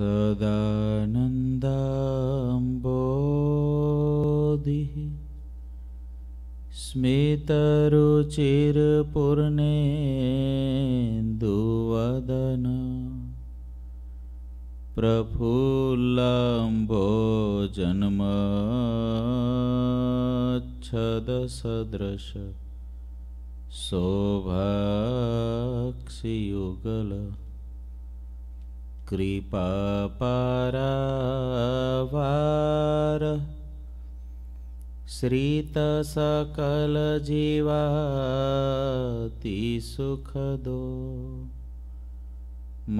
सदानन्दाम्बोधिः स्मितरुचिरपूर्णेन्दुवदन प्रफुल्लम्बो जन्मच्छदसदृश शोभाक्षियुगल કૃપાપરાવાર શ્રીત સકલ જીવાતિ સુખદો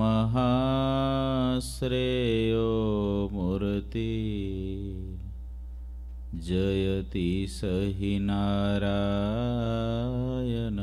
મહાશ્રેયો મૂર્તિ જયતિ સહિ નારાયણ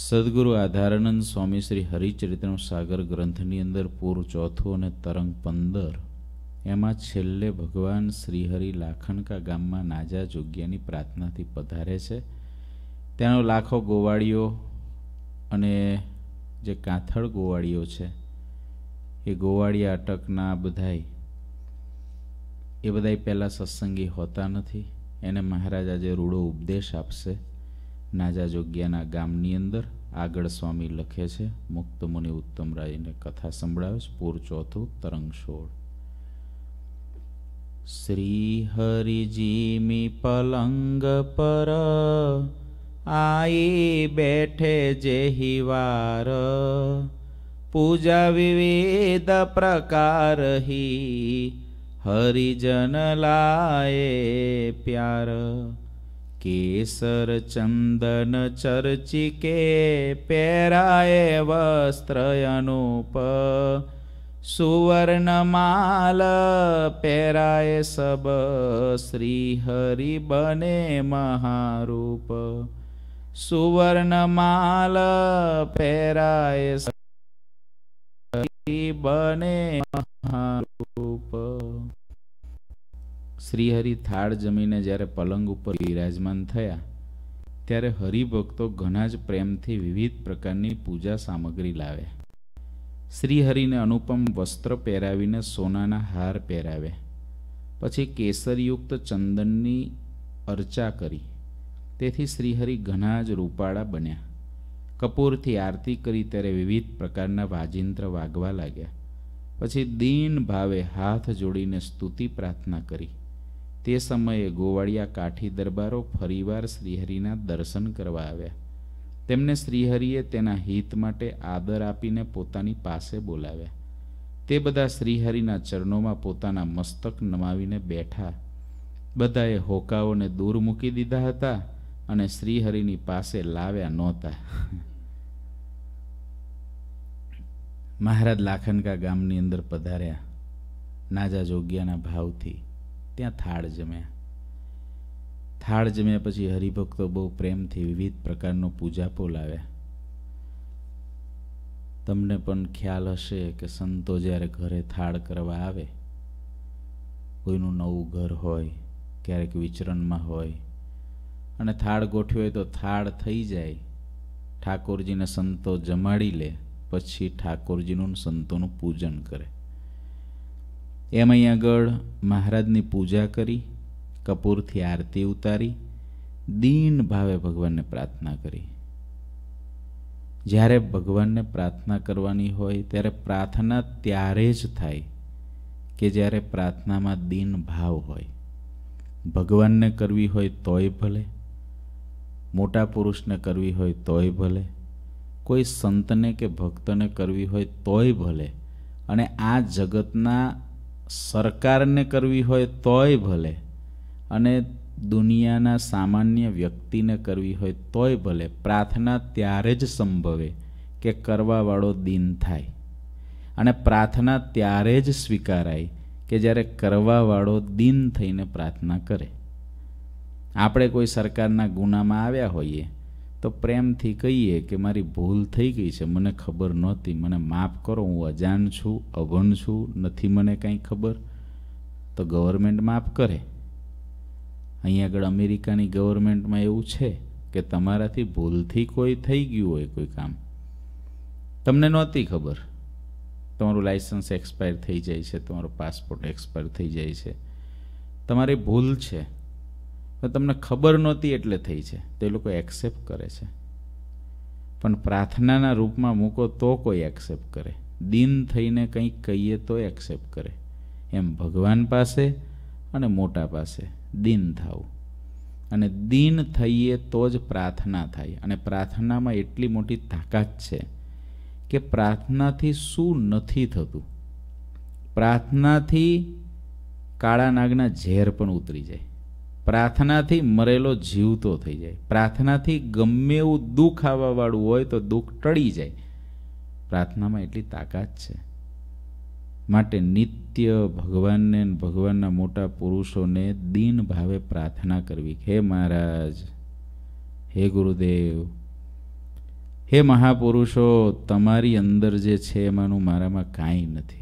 સદગુરુ આધારાનંદ સ્વામી શ્રી હરિચરિત્રનો સાગર ગ્રંથની અંદર પૂર ચોથું અને તરંગ પંદર એમાં છેલ્લે ભગવાન શ્રીહરિ લાખણકા ગામમાં નાજા જોગ્યાની પ્રાર્થનાથી પધારે છે ત્યાંનો લાખો ગોવાળીઓ અને જે કાંથળ ગોવાળીઓ છે એ ગોવાળીયા અટકના બધાય એ બધાય પહેલાં સત્સંગી હોતા નથી એને મહારાજ આજે રૂડો ઉપદેશ આપશે નાજા જોગ્યાના ગામની અંદર આગળ સ્વામી લખે છે મુક્ત મુનિ ઉત્તમરાયને કથા સંભળાવે છે પૂર ચોથું તરંગ સોળ શ્રી હરિજીમી પલંગ પર આઈ બેઠે જેહિવાર પૂજા વિવિધ પ્રકાર હી હરિજન લાયે પ્યાર કેસર ચંદન ચર્ચિકે પહેરાય વસ્ત્ર અનુપ સુવર્ણમાલ પેરાય સબ શ્રી હરિ બને મહારૂપ સુવર્ણમાલ પેરાય સબ બને મહારૂપ શ્રીહરિ થાળ જમીને જ્યારે પલંગ ઉપર વિરાજમાન થયા ત્યારે હરિભક્તો ઘણા જ પ્રેમથી વિવિધ પ્રકારની પૂજા સામગ્રી લાવ્યા શ્રીહરિને અનુપમ વસ્ત્ર પહેરાવીને સોનાના હાર પહેરાવ્યા પછી કેસરયુક્ત ચંદનની અર્ચા કરી તેથી શ્રીહરિ ઘણા જ રૂપાળા બન્યા કપૂરથી આરતી કરી ત્યારે વિવિધ પ્રકારના વાજિંત્ર વાગવા લાગ્યા પછી દીન ભાવે હાથ જોડીને સ્તુતિ પ્રાર્થના કરી તે સમયે ગોવાળિયા કાઠી દરબારો ફરીવાર શ્રીહરિના દર્શન કરવા આવ્યા તેમને શ્રીહરિએ તેના હિત માટે આદર આપીને પોતાની પાસે બોલાવ્યા તે બધા શ્રીહરિના ચરણોમાં પોતાના મસ્તક નમાવીને બેઠા બધાએ હોકાઓને દૂર મૂકી દીધા હતા અને શ્રીહરિની પાસે લાવ્યા નહોતા મહારાજ લાખનકા ગામની અંદર પધાર્યા નાજા જોગ્યાના ભાવથી ત્યાં થાળ જમ્યા થાળ જમ્યા પછી હરિભક્તો બહુ પ્રેમથી વિવિધ પ્રકારનો પૂજાપો લાવ્યા તમને પણ ખ્યાલ હશે કે સંતો જ્યારે ઘરે થાળ કરવા આવે કોઈનું નવું ઘર હોય ક્યારેક વિચરણમાં હોય અને થાળ ગોઠવ્યો હોય તો થાળ થઈ જાય ઠાકોરજીને સંતો જમાડી લે પછી ઠાકોરજીનું સંતોનું પૂજન કરે એમ અહીંયા આગળ મહારાજની પૂજા કરી કપૂરથી આરતી ઉતારી દીન ભાવે ભગવાનને પ્રાર્થના કરી જ્યારે ભગવાનને પ્રાર્થના કરવાની હોય ત્યારે પ્રાર્થના ત્યારે જ થાય કે જ્યારે પ્રાર્થનામાં દીન ભાવ હોય ભગવાનને કરવી હોય તોય ભલે મોટા પુરુષને કરવી હોય તોય ભલે કોઈ સંતને કે ભક્તને કરવી હોય તોય ભલે અને આ જગતના સરકારને કરવી હોય તોય ભલે અને દુનિયાના સામાન્ય વ્યક્તિને કરવી હોય તોય ભલે પ્રાર્થના ત્યારે જ સંભવે કે કરવાવાળો દિન થાય અને પ્રાર્થના ત્યારે જ સ્વીકારાય કે જ્યારે કરવાવાળો દિન થઈને પ્રાર્થના કરે આપણે કોઈ સરકારના ગુનામાં આવ્યા હોઈએ તો પ્રેમથી કહીએ કે મારી ભૂલ થઈ ગઈ છે મને ખબર નહોતી મને માફ કરો હું અજાણ છું અભણ છું નથી મને કાંઈ ખબર તો ગવર્મેન્ટ માફ કરે અહીં આગળ અમેરિકાની ગવર્મેન્ટમાં એવું છે કે તમારાથી ભૂલથી કોઈ થઈ ગયું હોય કોઈ કામ તમને નહોતી ખબર તમારું લાઇસન્સ એક્સપાયર થઈ જાય છે તમારો પાસપોર્ટ એક્સપાયર થઈ જાય છે તમારી ભૂલ છે તો તમને ખબર નહોતી એટલે થઈ છે તે લોકો એક્સેપ્ટ કરે છે પણ પ્રાર્થનાના રૂપમાં મૂકો તો કોઈ એક્સેપ્ટ કરે દિન થઈને કંઈક કહીએ તો એક્સેપ્ટ કરે એમ ભગવાન પાસે અને મોટા પાસે દિન થવું અને દિન થઈએ તો જ પ્રાર્થના થાય અને પ્રાર્થનામાં એટલી મોટી તાકાત છે કે પ્રાર્થનાથી શું નથી થતું પ્રાર્થનાથી કાળા નાગના ઝેર પણ ઉતરી જાય પ્રાર્થનાથી મરેલો જીવતો થઈ જાય પ્રાર્થનાથી ગમે એવું દુઃખ આવવાવાળું હોય તો દુઃખ ટળી જાય પ્રાર્થનામાં એટલી તાકાત છે માટે નિત્ય ભગવાનને ભગવાનના મોટા પુરુષોને દિન ભાવે પ્રાર્થના કરવી હે મહારાજ હે ગુરુદેવ હે મહાપુરુષો તમારી અંદર જે છે એમાંનું મારામાં કાંઈ નથી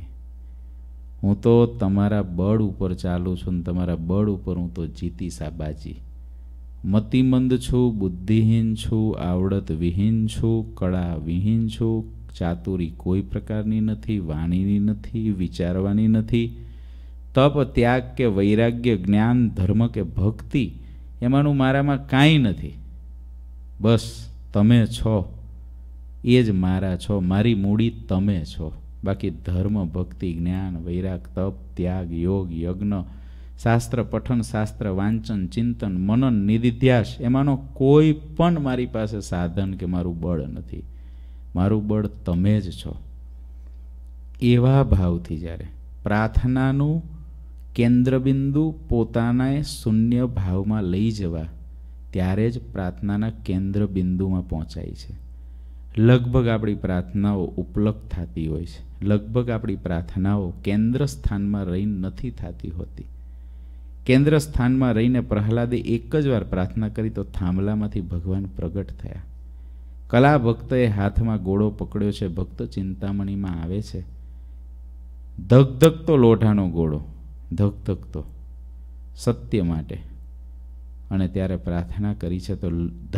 હું તો તમારા બળ ઉપર ચાલું છું ને તમારા બળ ઉપર હું તો જીતી સાબાજી મતિમંદ છું બુદ્ધિહીન છું આવડત વિહીન છું કળા વિહીન છું ચાતુરી કોઈ પ્રકારની નથી વાણીની નથી વિચારવાની નથી તપ ત્યાગ કે વૈરાગ્ય જ્ઞાન ધર્મ કે ભક્તિ એમાંનું મારામાં કાંઈ નથી બસ તમે છો એ જ મારા છો મારી મૂડી તમે છો બાકી ધર્મ ભક્તિ જ્ઞાન વૈરાગ તપ ત્યાગ યોગ યજ્ઞ શાસ્ત્ર પઠન શાસ્ત્ર વાંચન ચિંતન મનન નિધિધ્યાસ એમાંનો કોઈ પણ મારી પાસે સાધન કે મારું બળ નથી મારું બળ તમે જ છો એવા ભાવથી જ્યારે પ્રાર્થનાનું કેન્દ્રબિંદુ પોતાના શૂન્ય ભાવમાં લઈ જવા ત્યારે જ પ્રાર્થનાના કેન્દ્રબિંદુમાં પહોંચાય છે લગભગ આપણી પ્રાર્થનાઓ ઉપલબ્ધ થતી હોય છે લગભગ આપણી પ્રાર્થનાઓ કેન્દ્ર સ્થાનમાં રહીને નથી થતી હોતી કેન્દ્ર સ્થાનમાં રહીને પ્રહલાદે એક જ વાર પ્રાર્થના કરી તો થાંભલામાંથી ભગવાન પ્રગટ થયા કલા ભક્તએ હાથમાં ગોળો પકડ્યો છે ભક્ત ચિંતામણીમાં આવે છે ધગધગતો લોઢાનો ગોળો ધગધગતો સત્ય માટે અને ત્યારે પ્રાર્થના કરી છે તો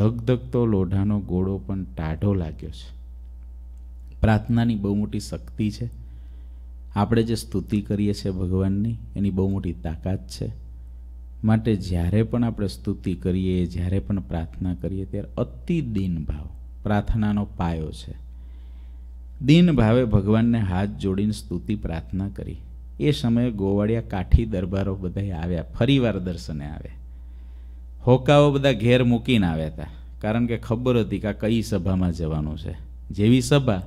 ધગધગતો લોઢાનો ગોળો પણ ટાઢો લાગ્યો છે પ્રાર્થનાની બહુ મોટી શક્તિ છે આપણે જે સ્તુતિ કરીએ છીએ ભગવાનની એની બહુ મોટી તાકાત છે માટે જ્યારે પણ આપણે સ્તુતિ કરીએ જ્યારે પણ પ્રાર્થના કરીએ ત્યારે અતિ દીનભાવ પ્રાર્થનાનો પાયો છે દીન ભાવે ભગવાનને હાથ જોડીને સ્તુતિ પ્રાર્થના કરી એ સમયે ગોવાળિયા કાઠી દરબારો બધા આવ્યા ફરીવાર દર્શને આવ્યા હોકાઓ બધા ઘેર મૂકીને આવ્યા હતા કારણ કે ખબર હતી કે આ કઈ સભામાં જવાનું છે જેવી સભા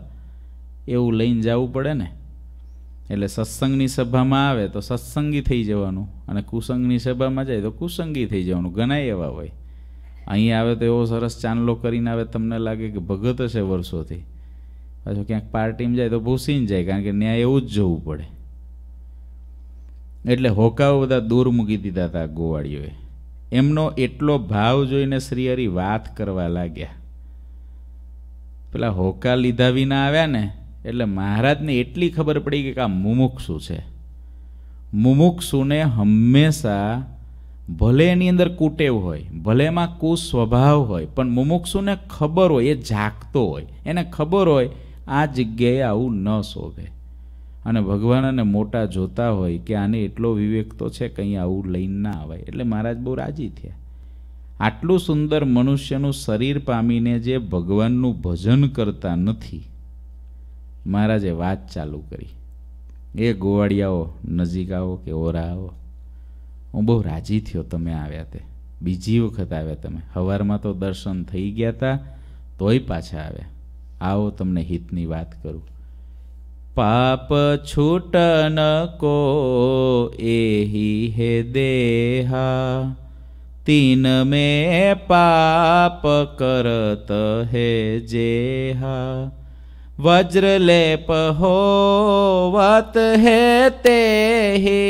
એવું લઈને જવું પડે ને એટલે સત્સંગની સભામાં આવે તો સત્સંગી થઈ જવાનું અને કુસંગની સભામાં જાય તો કુસંગી થઈ જવાનું ઘણા એવા હોય અહીં આવે તો એવો સરસ ચાંદલો કરીને આવે તમને લાગે કે ભગત હશે વર્ષોથી પાછું ક્યાંક પાર્ટીમાં જાય તો ભૂસીને જાય કારણ કે ત્યાં એવું જ જવું પડે એટલે હોકાઓ બધા દૂર મૂકી દીધા હતા ગોવાળીઓએ એમનો એટલો ભાવ જોઈને શ્રીહરિ વાત કરવા લાગ્યા પેલા હોકા લીધા વિના આવ્યા ને એટલે મહારાજને એટલી ખબર પડી કે આ મુમુક્ષુ છે મુમુક્ષુને હંમેશા ભલે એની અંદર કુટેવ હોય ભલે ભલેમાં કુસ્વભાવ હોય પણ મુમુક્ષુને ખબર હોય એ જાગતો હોય એને ખબર હોય આ જગ્યાએ આવું ન શોભે અને ભગવાન અને મોટા જોતા હોય કે આને એટલો વિવેક તો છે કંઈ આવું લઈને ના આવે એટલે મહારાજ બહુ રાજી થયા આટલું સુંદર મનુષ્યનું શરીર પામીને જે ભગવાનનું ભજન કરતા નથી મહારાજે વાત ચાલુ કરી એ ગોવાળિયાઓ નજીક આવો કે ઓરા આવો હું બહુ રાજી થયો તમે આવ્યા તે બીજી વખત આવ્યા તમે હવારમાં તો દર્શન થઈ ગયા હતા તોય પાછા આવ્યા આવો તમને હિતની વાત કરું પાપ છૂટન કો એહી હે દેહા તીન મેં પાપ કરત હે જેહા वज्रलेप होवत है ते ही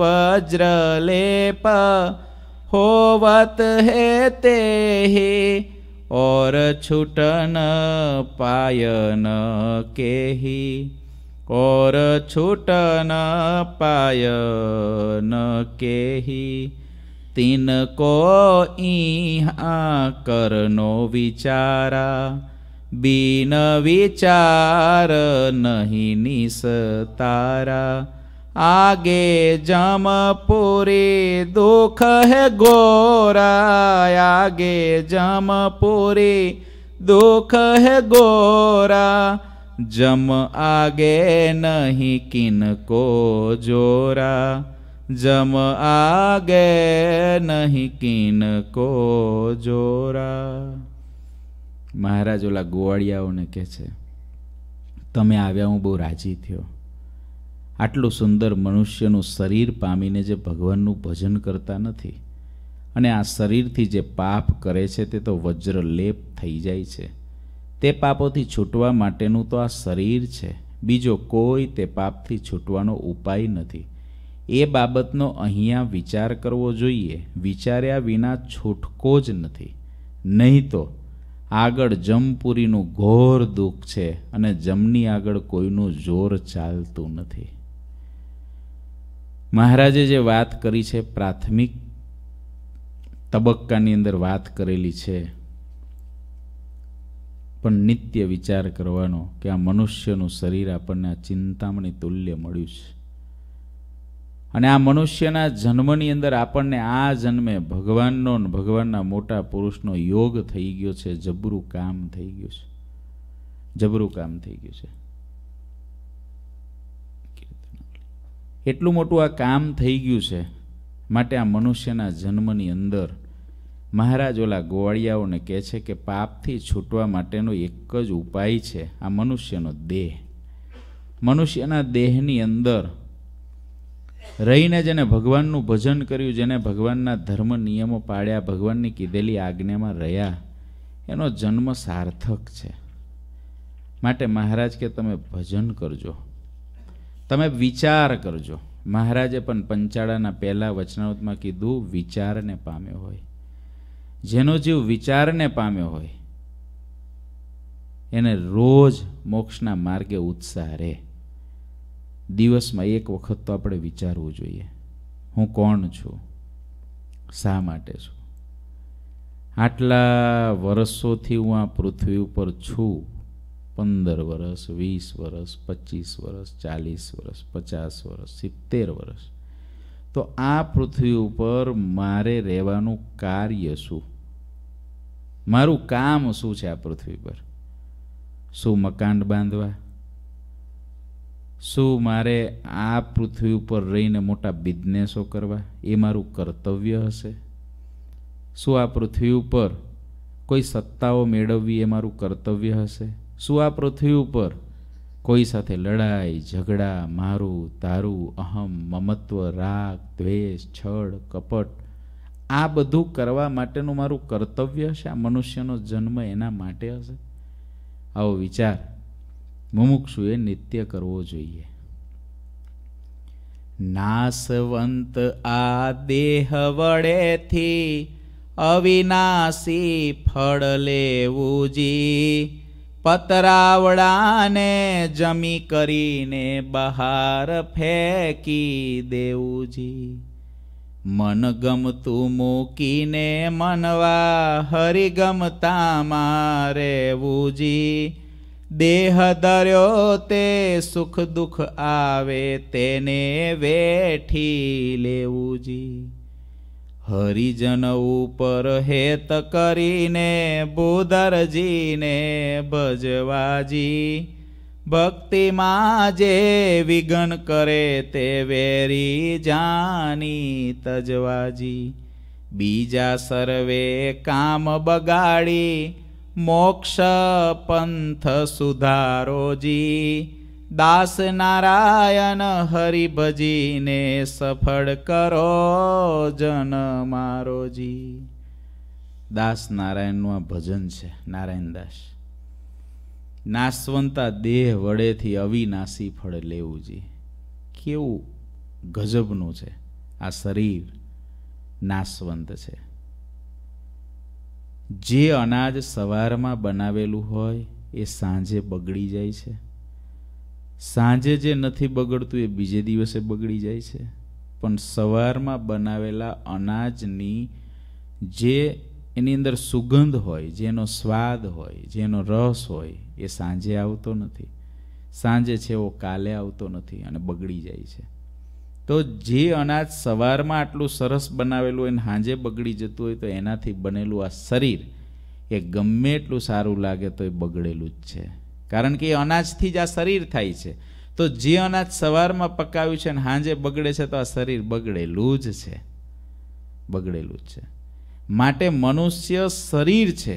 वज्रलेप होवत है ते ही और छुटन पायन के ही और छुटन पायन के ही तीन को इहा करनो विचारा બિન વિચાર નહીં નિસતારા આગે જમપુરી દુઃખ હે ગોરા આગે જમપુરી દુઃખ હે ગોરા જમ આગે નહીં કિનકો જોરા જમ આગે નહીં કિનકો જોરા મહારાજ ઓલા ગોવાળિયાઓને કહે છે તમે આવ્યા હું બહુ રાજી થયો આટલું સુંદર મનુષ્યનું શરીર પામીને જે ભગવાનનું ભજન કરતા નથી અને આ શરીરથી જે પાપ કરે છે તે તો વજ્રલેપ થઈ જાય છે તે પાપોથી છૂટવા માટેનું તો આ શરીર છે બીજો કોઈ તે પાપથી છૂટવાનો ઉપાય નથી એ બાબતનો અહીંયા વિચાર કરવો જોઈએ વિચાર્યા વિના છૂટકો જ નથી નહીં તો આગળ જમપુરીનું ઘોર દુઃખ છે અને જમની આગળ કોઈનું જોર ચાલતું નથી મહારાજે જે વાત કરી છે પ્રાથમિક તબક્કાની અંદર વાત કરેલી છે પણ નિત્ય વિચાર કરવાનો કે આ મનુષ્યનું શરીર આપણને આ ચિંતામણી તુલ્ય મળ્યું છે અને આ મનુષ્યના જન્મની અંદર આપણને આ જન્મે ભગવાનનો ભગવાનના મોટા પુરુષનો યોગ થઈ ગયો છે જબરું કામ થઈ ગયું છે જબરું કામ થઈ ગયું છે એટલું મોટું આ કામ થઈ ગયું છે માટે આ મનુષ્યના જન્મની અંદર મહારાજ ઓલા ગોવાળિયાઓને કહે છે કે પાપથી છૂટવા માટેનો એક જ ઉપાય છે આ મનુષ્યનો દેહ મનુષ્યના દેહની અંદર રહીને જેને ભગવાનનું ભજન કર્યું જેને ભગવાનના ધર્મ નિયમો પાળ્યા ભગવાનની કીધેલી આજ્ઞામાં રહ્યા એનો જન્મ સાર્થક છે માટે મહારાજ કે તમે ભજન કરજો તમે વિચાર કરજો મહારાજે પણ પંચાળાના પહેલાં વચનાવતમાં કીધું વિચારને પામ્યો હોય જેનો જીવ વિચારને પામ્યો હોય એને રોજ મોક્ષના માર્ગે ઉત્સાહ રહે દિવસમાં એક વખત તો આપણે વિચારવું જોઈએ હું કોણ છું શા માટે છું આટલા વર્ષોથી હું આ પૃથ્વી ઉપર છું પંદર વર્ષ વીસ વર્ષ પચીસ વર્ષ ચાલીસ વર્ષ પચાસ વર્ષ સિત્તેર વર્ષ તો આ પૃથ્વી ઉપર મારે રહેવાનું કાર્ય શું મારું કામ શું છે આ પૃથ્વી પર શું મકાન બાંધવા શું મારે આ પૃથ્વી ઉપર રહીને મોટા બિઝનેસો કરવા એ મારું કર્તવ્ય હશે શું આ પૃથ્વી ઉપર કોઈ સત્તાઓ મેળવવી એ મારું કર્તવ્ય હશે શું આ પૃથ્વી ઉપર કોઈ સાથે લડાઈ ઝઘડા મારું તારું અહમ મમત્વ રાગ દ્વેષ છળ કપટ આ બધું કરવા માટેનું મારું કર્તવ્ય હશે આ મનુષ્યનો જન્મ એના માટે હશે આવો વિચાર મુમુક્ષુએ નિત્ય કરવો જોઈએ નાશવંત આ દેહ વડેથી અવિનાશી ફળ લેવું જી પતરાવડાને જમી કરીને બહાર ફેંકી દેવું જી મન ગમતું મૂકીને મનવા હરિગમતા મારે રહેવું જી દેહ દર્યો તે સુખ દુઃખ આવે તેને વેઠી લેવું જી હરિજન ઉપર હેત કરીને બુદરજીને ભજવાજી ભક્તિમાં જે વિઘ્ન કરે તે વેરી જાની તજવાજી બીજા સર્વે કામ બગાડી મોક્ષ પંથ સુધારોજી દાસ નારાયણ હરિભજીને સફળ કરો જન મારોજી દાસ નારાયણનું આ ભજન છે નારાયણ દાસ નાસવંતા દેહ વડેથી અવિનાશી ફળ લેવું જી કેવું ગજબનું છે આ શરીર નાસવંત છે જે અનાજ સવારમાં બનાવેલું હોય એ સાંજે બગડી જાય છે સાંજે જે નથી બગડતું એ બીજે દિવસે બગડી જાય છે પણ સવારમાં બનાવેલા અનાજની જે એની અંદર સુગંધ હોય જેનો સ્વાદ હોય જેનો રસ હોય એ સાંજે આવતો નથી સાંજે છે એવો કાલે આવતો નથી અને બગડી જાય છે તો જે અનાજ સવારમાં આટલું સરસ બનાવેલું હોય ને સાંજે બગડી જતું હોય તો એનાથી બનેલું આ શરીર એ ગમે એટલું સારું લાગે તો એ બગડેલું જ છે કારણ કે એ અનાજથી જ આ શરીર થાય છે તો જે અનાજ સવારમાં પકાવ્યું છે ને સાંજે બગડે છે તો આ શરીર બગડેલું જ છે બગડેલું જ છે માટે મનુષ્ય શરીર છે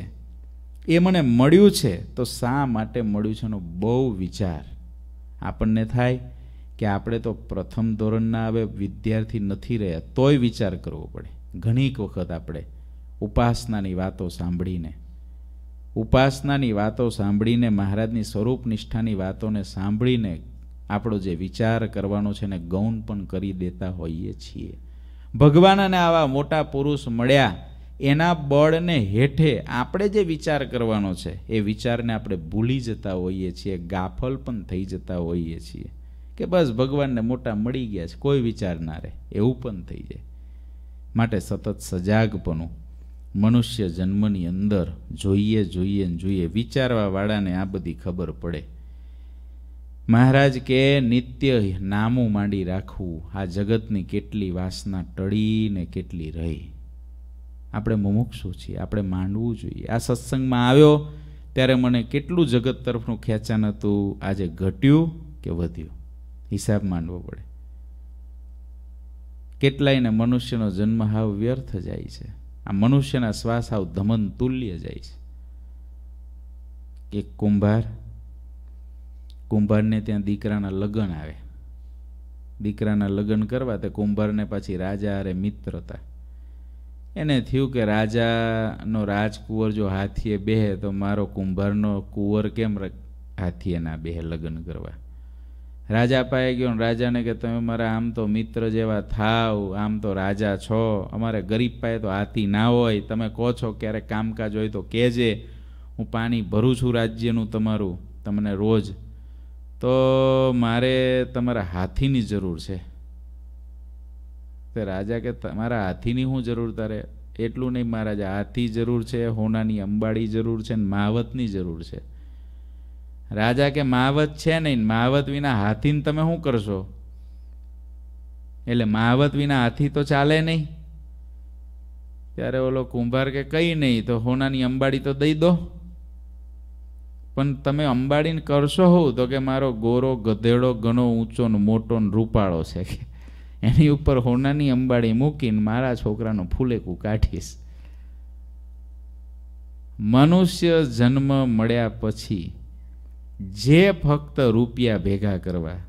એ મને મળ્યું છે તો શા માટે મળ્યું છે એનો બહુ વિચાર આપણને થાય કે આપણે તો પ્રથમ ધોરણના હવે વિદ્યાર્થી નથી રહ્યા તોય વિચાર કરવો પડે ઘણી વખત આપણે ઉપાસનાની વાતો સાંભળીને ઉપાસનાની વાતો સાંભળીને મહારાજની સ્વરૂપ નિષ્ઠાની વાતોને સાંભળીને આપણો જે વિચાર કરવાનો છે એને ગૌન પણ કરી દેતા હોઈએ છીએ ભગવાનને આવા મોટા પુરુષ મળ્યા એના બળને હેઠે આપણે જે વિચાર કરવાનો છે એ વિચારને આપણે ભૂલી જતા હોઈએ છીએ ગાફલ પણ થઈ જતા હોઈએ છીએ કે બસ ભગવાનને મોટા મળી ગયા છે કોઈ વિચાર ના રહે એવું પણ થઈ જાય માટે સતત સજાગપણું મનુષ્ય જન્મની અંદર જોઈએ જોઈએ ને જોઈએ વિચારવાવાળાને આ બધી ખબર પડે મહારાજ કે નિત્ય નામું માંડી રાખવું આ જગતની કેટલી વાસના ટળીને કેટલી રહી આપણે મુમુક્ષુ છીએ આપણે માંડવું જોઈએ આ સત્સંગમાં આવ્યો ત્યારે મને કેટલું જગત તરફનું ખેંચાણ હતું આજે ઘટ્યું કે વધ્યું હિસાબ માંડવો પડે કેટલાયને મનુષ્યનો જન્મ હાવ વ્યર્થ જાય છે આ મનુષ્યના શ્વાસ હાવ ધમન તુલ્ય જાય છે કે કુંભાર કુંભારને ત્યાં દીકરાના લગ્ન આવે દીકરાના લગ્ન કરવા તે કુંભારને પાછી રાજા અરે મિત્ર હતા એને થયું કે રાજાનો રાજકુંવર જો હાથીએ બેહે તો મારો કુંભારનો કુંવર કેમ હાથીએ ના બેહે લગ્ન કરવા રાજા પાએ ગયો ને રાજાને કે તમે મારા આમ તો મિત્ર જેવા થાવ આમ તો રાજા છો અમારે ગરીબ પાસે તો હાથી ના હોય તમે કહો છો ક્યારેક કામકાજ હોય તો કહેજે હું પાણી ભરું છું રાજ્યનું તમારું તમને રોજ તો મારે તમારા હાથીની જરૂર છે તે રાજા કે તમારા હાથીની શું જરૂર તારે એટલું નહીં મહારાજા હાથી જરૂર છે હોનાની અંબાડી જરૂર છે ને માવતની જરૂર છે રાજા કે માવત છે નહીં મહાવત વિના હાથીને તમે શું કરશો એટલે મહાવત વિના હાથી તો ચાલે નહીં ત્યારે ઓલો કુંભાર કે કંઈ નહીં તો હોનાની અંબાડી તો દઈ દો પણ તમે અંબાડીને કરશો હોવ તો કે મારો ગોરો ગધેડો ઘણો ઊંચો ને મોટો ને રૂપાળો છે કે એની ઉપર હોનાની અંબાડી મૂકીને મારા છોકરાનું ફૂલેકું કાઢીશ મનુષ્ય જન્મ મળ્યા પછી જે ફક્ત રૂપિયા ભેગા કરવા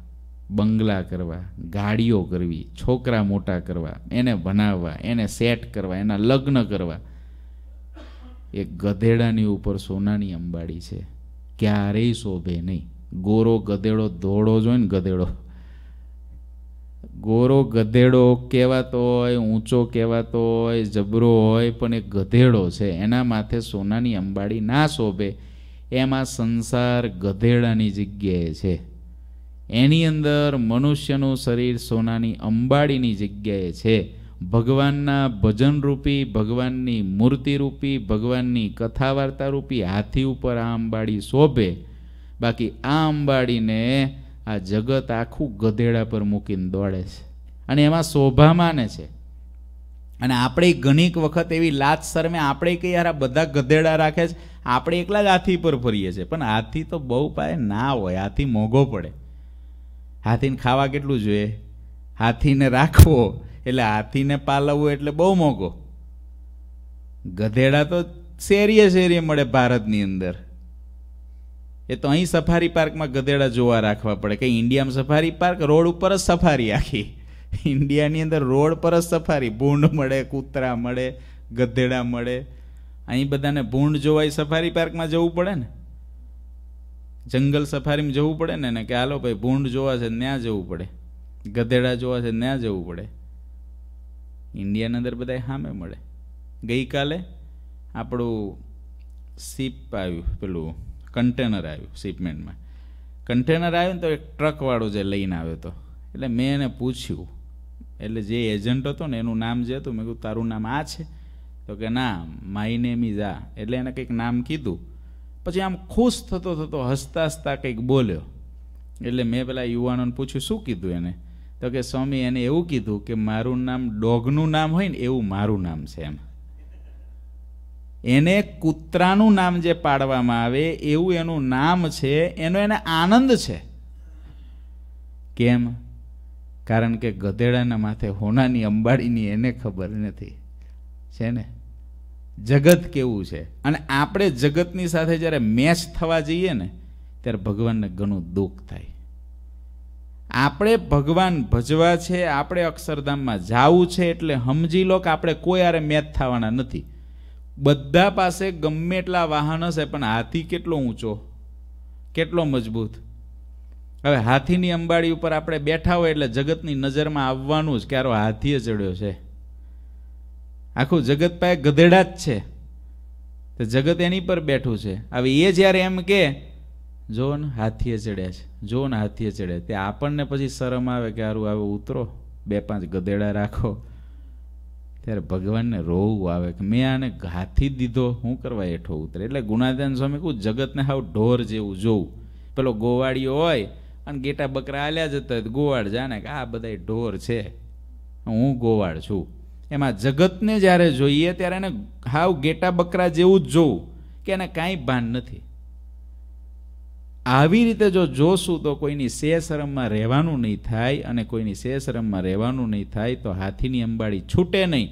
બંગલા કરવા ગાડીઓ કરવી છોકરા મોટા કરવા એને બનાવવા એને સેટ કરવા એના લગ્ન કરવા એ ગધેડાની ઉપર સોનાની અંબાડી છે ક્યારેય શોભે નહીં ગોરો ગધેડો ધોળો જ ને ગધેડો ગોરો ગધેડો કહેવાતો હોય ઊંચો કહેવાતો હોય જબરો હોય પણ એ ગધેડો છે એના માથે સોનાની અંબાડી ના શોભે એમાં સંસાર ગધેડાની જગ્યાએ છે એની અંદર મનુષ્યનું શરીર સોનાની અંબાડીની જગ્યાએ છે ભગવાનના ભજનરૂપી ભગવાનની મૂર્તિરૂપી ભગવાનની કથા વાર્તારૂપી હાથી ઉપર આ અંબાડી શોભે બાકી આ અંબાડીને આ જગત આખું ગધેડા પર મૂકીને દોડે છે અને એમાં શોભા માને છે અને આપણે ઘણીક વખત એવી લાત શરમે આપણે કઈ યાર આ બધા ગધેડા રાખે છે આપણે એકલા જ હાથી પર ફરીએ છીએ પણ હાથી તો બહુ પાયે ના હોય હાથી મોંઘો પડે હાથીને ખાવા કેટલું જોઈએ હાથીને રાખવો એટલે હાથીને પાલવવું એટલે બહુ મોંઘો ગધેડા તો શેરીએ શેરીએ મળે ભારતની અંદર એ તો અહીં સફારી પાર્કમાં ગધેડા જોવા રાખવા પડે કે ઇન્ડિયામાં સફારી પાર્ક રોડ ઉપર જ સફારી આખી ઇન્ડિયાની અંદર રોડ પર જ સફારી ભૂંડ મળે કૂતરા મળે ગધેડા મળે અહીં બધાને ભૂંડ જોવાય સફારી પાર્કમાં જવું પડે ને જંગલ સફારીમાં જવું પડે ને ને કે હાલો ભાઈ ભૂંડ જોવા છે ત્યાં જવું પડે ગધેડા જોવા છે ત્યાં જવું પડે ઇન્ડિયાની અંદર બધા સામે મળે ગઈકાલે આપણું શીપ આવ્યું પેલું કન્ટેનર આવ્યું શિપમેન્ટમાં કન્ટેનર આવ્યું ને તો એક ટ્રકવાળો જે લઈને આવ્યો હતો એટલે મેં એને પૂછ્યું એટલે જે એજન્ટ હતો ને એનું નામ જે હતું મેં કહ્યું તારું નામ આ છે તો કે ના માય નેમ ઇઝ આ એટલે એને કંઈક નામ કીધું પછી આમ ખુશ થતો થતો હસતા હસતા કંઈક બોલ્યો એટલે મેં પેલા યુવાનોને પૂછ્યું શું કીધું એને તો કે સ્વામી એને એવું કીધું કે મારું નામ ડોગનું નામ હોય ને એવું મારું નામ છે એમ એને કૂતરાનું નામ જે પાડવામાં આવે એવું એનું નામ છે એનો એને આનંદ છે કેમ કારણ કે ગધેડાના માથે હોનાની અંબાડીની એને ખબર નથી છે ને જગત કેવું છે અને આપણે જગતની સાથે જ્યારે મેચ થવા જઈએ ને ત્યારે ભગવાનને ઘણું દુઃખ થાય આપણે ભગવાન ભજવા છે આપણે અક્ષરધામમાં જાવું છે એટલે સમજી લો કે આપણે કોઈ આરે મેચ થવાના નથી બધા પાસે ગમે એટલા વાહન હશે પણ હાથી કેટલો ઊંચો કેટલો મજબૂત હવે હાથીની અંબાડી ઉપર આપણે બેઠા હોય એટલે જગતની નજરમાં આવવાનું જ ક્યારો હાથીએ ચડ્યો છે આખું જગત પાસે ગધેડા જ છે તો જગત એની પર બેઠું છે હવે એ જ્યારે એમ કે જો ને હાથીએ ચડ્યા છે જો ને હાથીએ ચડ્યા તે આપણને પછી શરમ આવે કે સારું આવે ઉતરો બે પાંચ ગધેડા રાખો ત્યારે ભગવાનને રોવું આવે કે મેં આને હાથી દીધો હું કરવા હેઠો ઉતરે એટલે ગુણાદાન સ્વામી કહું જગતને હાવ ઢોર જેવું જોઉં પેલો ગોવાળીઓ હોય અને ગેટા બકરા આલ્યા જતા હોય ગોવાળ જાને કે આ બધા ઢોર છે હું ગોવાળ છું એમાં જગતને જ્યારે જોઈએ ત્યારે એને હાવ ગેટા બકરા જેવું જ જોવું કે એને કાંઈ ભાન નથી આવી રીતે જો જોશું તો કોઈની સે શરમમાં રહેવાનું નહીં થાય અને કોઈની સે શરમમાં રહેવાનું નહીં થાય તો હાથીની અંબાડી છૂટે નહીં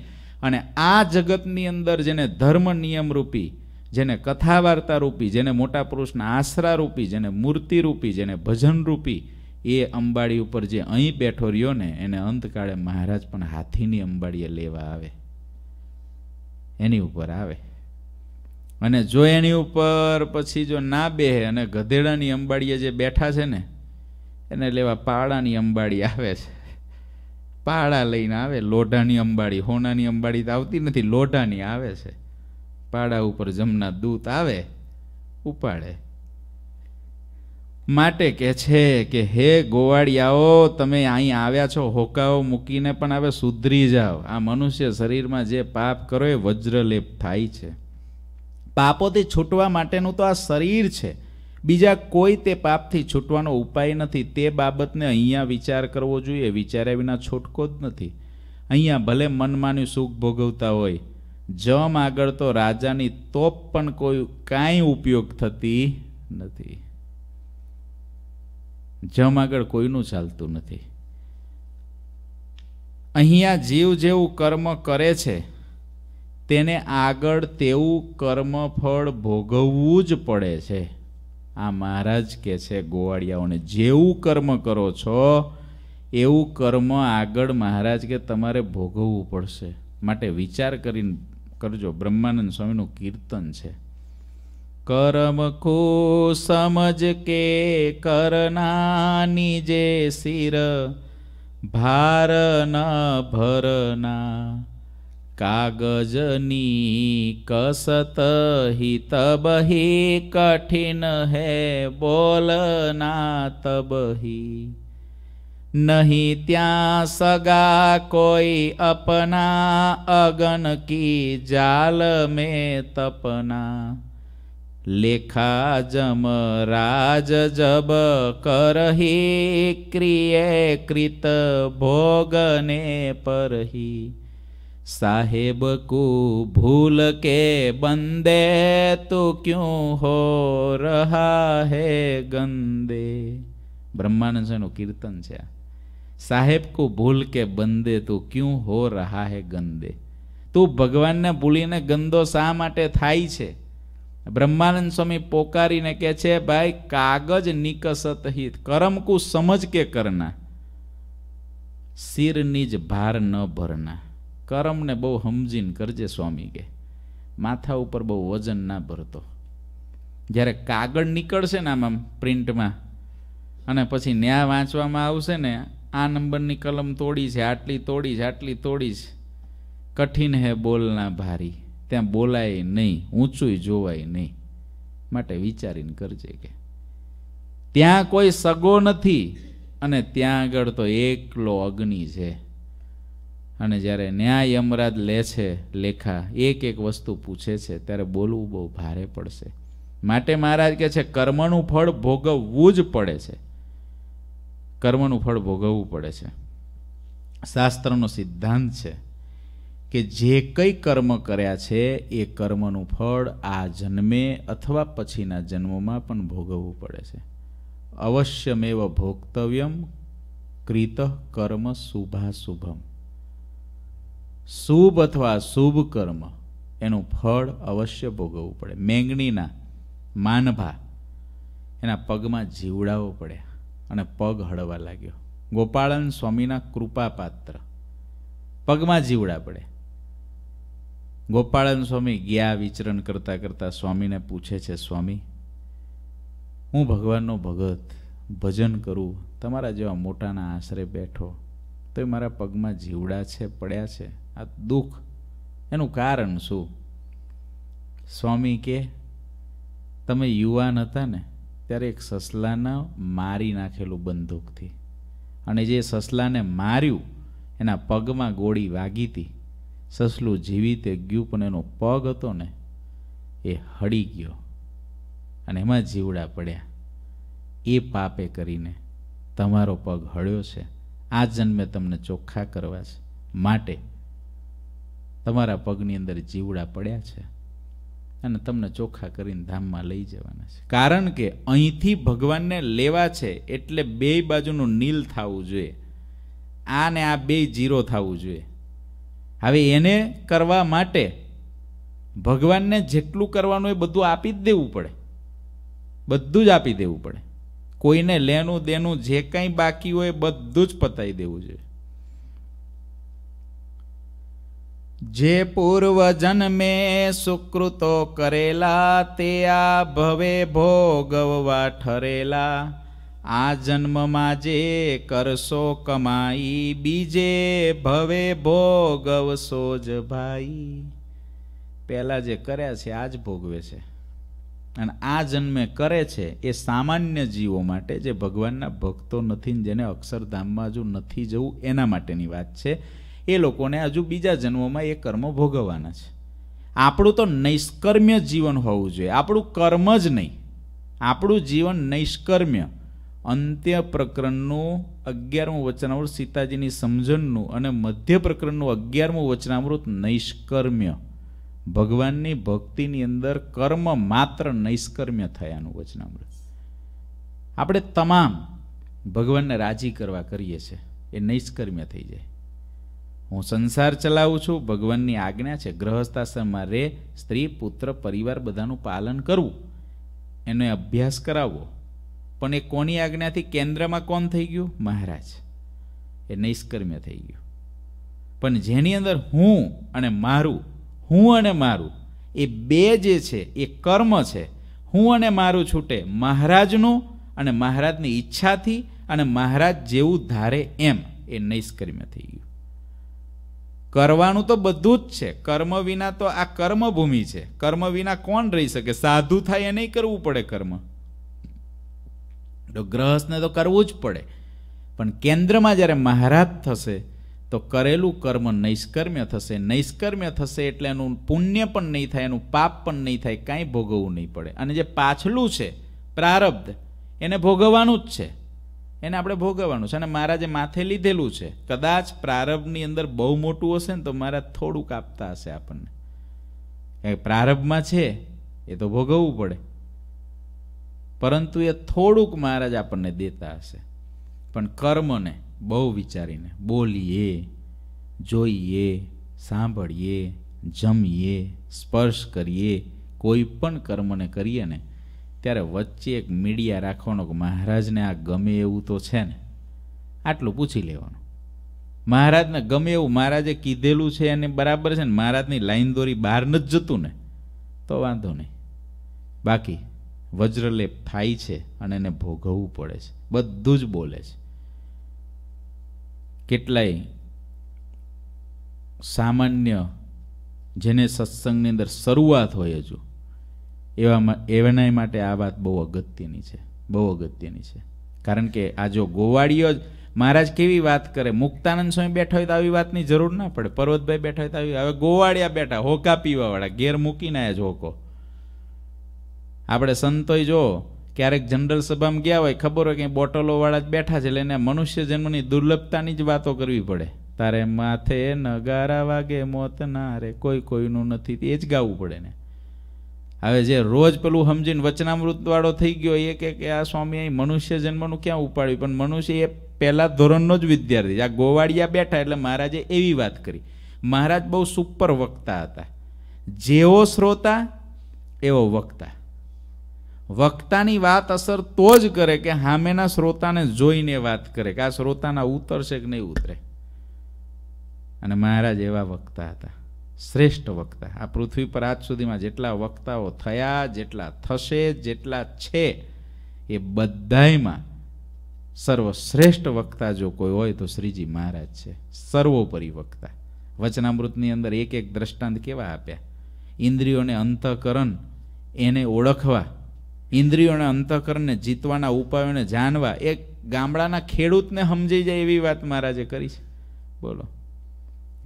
અને આ જગતની અંદર જેને ધર્મ નિયમ રૂપી જેને કથા વાર્તા રૂપી જેને મોટા પુરુષના રૂપી જેને મૂર્તિરૂપી જેને ભજન રૂપી એ અંબાડી ઉપર જે અહીં બેઠો રહ્યો ને એને અંતકાળે મહારાજ પણ હાથીની અંબાડીએ લેવા આવે એની ઉપર આવે અને જો એની ઉપર પછી જો ના બેહે અને ગધેડાની અંબાડીએ જે બેઠા છે ને એને લેવા પાળાની અંબાડી આવે છે પાળા લઈને આવે લોઢાની અંબાડી હોનાની અંબાડી તો આવતી નથી લોઢાની આવે છે પાડા ઉપર જમના દૂત આવે ઉપાડે માટે કહે છે કે હે ગોવાળિયાઓ તમે અહીં આવ્યા છો હોકાઓ મૂકીને પણ હવે સુધરી જાઓ આ મનુષ્ય શરીરમાં જે પાપ કરો એ વજ્રલેપ થાય છે પાપોથી છૂટવા માટેનું તો આ શરીર છે બીજા કોઈ તે પાપથી છૂટવાનો ઉપાય નથી તે બાબતને અહીંયા વિચાર કરવો જોઈએ વિચાર્યા વિના છૂટકો જ નથી અહીંયા ભલે મનમાંની સુખ ભોગવતા હોય જમ આગળ તો રાજાની તોપ પણ કોઈ કાંઈ ઉપયોગ થતી નથી જમ આગળ કોઈનું ચાલતું નથી અહીંયા જીવ જેવું કર્મ કરે છે તેને આગળ તેવું કર્મફળ ભોગવવું જ પડે છે આ મહારાજ કે છે ગોવાળિયાઓને જેવું કર્મ કરો છો એવું કર્મ આગળ મહારાજ કે તમારે ભોગવવું પડશે માટે વિચાર કરીને કરજો બ્રહ્માનંદ સ્વામીનું કીર્તન છે કરમ ખો સમજ કે કરના નિજે શિર ભાર ન ભરના કાગજની કસત હિ તબહી કઠિન હે બોલના તબહી નહીં ત્યાં સગા કોઈ અપના અગન કી જાલ મેં તપના લેખા જમ રાજ જબ કરહી ક્રિયે કૃત ભોગને પરહી સાહેબ કુ ભૂલ કે બંદે તું ક્યું હો રહા હે ગંદે બ્રહ્માનંદ સ્વામીનું કીર્તન છે સાહેબ કો ભૂલ કે બંદે તું ક્યું હો રહા હે ગંદે તું ભગવાનને ભૂલીને ગંદો શા માટે થાય છે બ્રહ્માનંદ સ્વામી પોકારીને કહે છે ભાઈ કાગજ નિકસત હિત કરમકુ સમજ કે કરના શિરની જ ભાર ન ભરના કરમને બહુ સમજીને કરજે સ્વામી કે માથા ઉપર બહુ વજન ના ભરતો જ્યારે કાગળ નીકળશે ને આમ આમ પ્રિન્ટમાં અને પછી ન્યા વાંચવામાં આવશે ને આ નંબરની કલમ તોડી છે આટલી તોડી છે આટલી તોડી છે કઠિન હે બોલના ભારી ત્યાં બોલાય નહીં ઊંચું જોવાય નહીં માટે વિચારીને કરજે કે ત્યાં કોઈ સગો નથી અને ત્યાં આગળ તો એકલો અગ્નિ છે અને જ્યારે ન્યાય યમરાજ લે છે લેખા એક એક વસ્તુ પૂછે છે ત્યારે બોલવું બહુ ભારે પડશે માટે મહારાજ કહે છે કર્મનું ફળ ભોગવવું જ પડે છે કર્મનું ફળ ભોગવવું પડે છે શાસ્ત્રનો સિદ્ધાંત છે કે જે કંઈ કર્મ કર્યા છે એ કર્મનું ફળ આ જન્મે અથવા પછીના જન્મોમાં પણ ભોગવવું પડે છે અવશ્યમેવ ભોક્તવ્યમ કૃત કર્મ શુભાશુભમ શુભ અથવા શુભ કર્મ એનું ફળ અવશ્ય ભોગવવું પડે મેંગણીના માનભા એના પગમાં જીવડાવો પડ્યા અને પગ હળવા લાગ્યો ગોપાળન સ્વામીના કૃપાપાત્ર પગમાં જીવડા પડે ગોપાળન સ્વામી ગયા વિચરણ કરતાં કરતાં સ્વામીને પૂછે છે સ્વામી હું ભગવાનનો ભગત ભજન કરું તમારા જેવા મોટાના આશરે બેઠો તો મારા પગમાં જીવડા છે પડ્યા છે આ દુઃખ એનું કારણ શું સ્વામી કે તમે યુવાન હતા ને ત્યારે એક સસલાના મારી નાખેલું બંદૂકથી અને જે સસલાને માર્યું એના પગમાં ગોળી વાગી હતી સસલું જીવી તે ગયું પણ એનો પગ હતો ને એ હળી ગયો અને એમાં જીવડા પડ્યા એ પાપે કરીને તમારો પગ હળ્યો છે આ જન્મે તમને ચોખ્ખા કરવા છે માટે તમારા પગની અંદર જીવડા પડ્યા છે અને તમને ચોખ્ખા કરીને ધામમાં લઈ જવાના છે કારણ કે અહીંથી ભગવાનને લેવા છે એટલે બે બાજુનું નીલ થવું જોઈએ આ ને આ બે જીરો થવું જોઈએ હવે એને કરવા માટે ભગવાનને જેટલું કરવાનું એ બધું આપી જ દેવું પડે બધું જ આપી દેવું પડે કોઈને લેનું દેનું જે કંઈ બાકી હોય બધું જ પતાવી દેવું જોઈએ જે પૂર્વ જન્મે સુકૃતો કરેલા તે આ ભવે ભોગવવા ઠરેલા આ જન્મમાં જે કરશો કમાઈ બીજે ભવે ભોગવશો જ ભાઈ પહેલાં જે કર્યા છે આ જ ભોગવે છે અને આ જન્મે કરે છે એ સામાન્ય જીવો માટે જે ભગવાનના ભક્તો નથી જેને અક્ષરધામમાં હજુ નથી જવું એના માટેની વાત છે એ લોકોને હજુ બીજા જન્મોમાં એ કર્મ ભોગવવાના છે આપણું તો નૈષ્કર્મ્ય જીવન હોવું જોઈએ આપણું કર્મ જ નહીં આપણું જીવન નૈષ્કર્મ્ય અંત્ય પ્રકરણનું અગિયારમું વચનામૃત સીતાજીની સમજણનું અને મધ્ય પ્રકરણનું અગિયારમું વચનામૃત નૈષ્કર્મ્ય ભગવાનની ભક્તિની અંદર કર્મ માત્ર નૈષ્કર્મ્ય થયાનું વચનામૃત આપણે તમામ ભગવાનને રાજી કરવા કરીએ છીએ એ નૈષ્કર્મ્ય થઈ જાય હું સંસાર ચલાવું છું ભગવાનની આજ્ઞા છે ગ્રહસ્થાશ્રમમાં રે સ્ત્રી પુત્ર પરિવાર બધાનું પાલન કરવું એનો અભ્યાસ કરાવવો પણ એ કોની આજ્ઞાથી કેન્દ્રમાં કોણ થઈ ગયું મહારાજ એ નૈષ્કર્મ્ય થઈ ગયું પણ જેની અંદર હું અને મારું હું અને મારું એ બે જે છે એ કર્મ છે હું અને મારું છૂટે મહારાજનું અને મહારાજની ઈચ્છાથી અને મહારાજ જેવું ધારે એમ એ નૈષ્કર્મ્ય થઈ ગયું કરવાનું તો બધું જ છે કર્મ વિના તો આ કર્મભૂમિ છે કર્મ વિના કોણ રહી શકે સાધુ થાય એ નહીં કરવું પડે કર્મ તો ગ્રહસ્થને તો કરવું જ પડે પણ કેન્દ્રમાં જ્યારે મહારાજ થશે તો કરેલું કર્મ નૈષ્કર્મ્ય થશે નૈષ્કર્મ્ય થશે એટલે એનું પુણ્ય પણ નહીં થાય એનું પાપ પણ નહીં થાય કાંઈ ભોગવવું નહીં પડે અને જે પાછલું છે પ્રારબ્ધ એને ભોગવવાનું જ છે એને આપણે ભોગવવાનું છે અને મહારાજે માથે લીધેલું છે કદાચ પ્રારબ્ધની અંદર બહુ મોટું હશે ને તો મારા થોડુંક આપતા હશે આપણને પ્રારબ્ધમાં છે એ તો ભોગવવું પડે પરંતુ એ થોડુંક મહારાજ આપણને દેતા હશે પણ કર્મને બહુ વિચારીને બોલીએ જોઈએ સાંભળીએ જમીએ સ્પર્શ કરીએ કોઈ પણ કર્મને કરીએ ને ત્યારે વચ્ચે એક મીડિયા રાખવાનો કે મહારાજને આ ગમે એવું તો છે ને આટલું પૂછી લેવાનું મહારાજને ગમે એવું મહારાજે કીધેલું છે એને બરાબર છે ને મહારાજની લાઈન દોરી બહાર ન જ જતું ને તો વાંધો નહીં બાકી વજ્રલેપ થાય છે અને એને ભોગવવું પડે છે બધું જ બોલે છે કેટલાય સામાન્ય જેને સત્સંગની અંદર શરૂઆત હોય હજુ એવામાં એના માટે આ વાત બહુ અગત્યની છે બહુ અગત્યની છે કારણ કે આ જો ગોવાળીઓ જ મહારાજ કેવી વાત કરે મુક્તાનંદ સ્વામી બેઠા હોય તો આવી વાતની જરૂર ના પડે પર્વતભાઈ બેઠા હોય તો આવી હવે ગોવાળિયા બેઠા હોકા પીવાવાળા ઘેર મૂકીને આવ્યા જ હોકો આપણે સંતોય જો ક્યારેક જનરલ સભામાં ગયા હોય ખબર હોય કે બોટલોવાળા જ બેઠા છે એટલે એને મનુષ્ય જન્મની દુર્લભતાની જ વાતો કરવી પડે તારે માથે નગારા વાગે મોત ના રે કોઈ કોઈનું નથી એ જ ગાવું પડે ને હવે જે રોજ પેલું સમજીને વચનામૃતવાળો થઈ ગયો એ કે આ સ્વામી અહીં મનુષ્ય જન્મનું ક્યાં ઉપાડ્યું પણ મનુષ્ય એ પહેલા ધોરણનો જ વિદ્યાર્થી આ ગોવાળિયા બેઠા એટલે મહારાજે એવી વાત કરી મહારાજ બહુ સુપર વક્તા હતા જેવો શ્રોતા એવો વક્તા વક્તાની વાત અસર તો જ કરે કે હામેના શ્રોતાને જોઈને વાત કરે કે આ શ્રોતાના ઉતરશે કે નહીં ઉતરે અને મહારાજ એવા વક્તા હતા શ્રેષ્ઠ વક્તા આ પૃથ્વી પર આજ સુધીમાં જેટલા વક્તાઓ થયા જેટલા થશે જેટલા છે એ બધાયમાં સર્વશ્રેષ્ઠ વક્તા જો કોઈ હોય તો શ્રીજી મહારાજ છે સર્વોપરી વક્તા વચનામૃતની અંદર એક એક દ્રષ્ટાંત કેવા આપ્યા ઇન્દ્રિયોને અંતઃકરણ એને ઓળખવા ઇન્દ્રિયોને અંતઃકરણને જીતવાના ઉપાયોને જાણવા એ ગામડાના ખેડૂતને સમજાઈ જાય એવી વાત મહારાજે કરી છે બોલો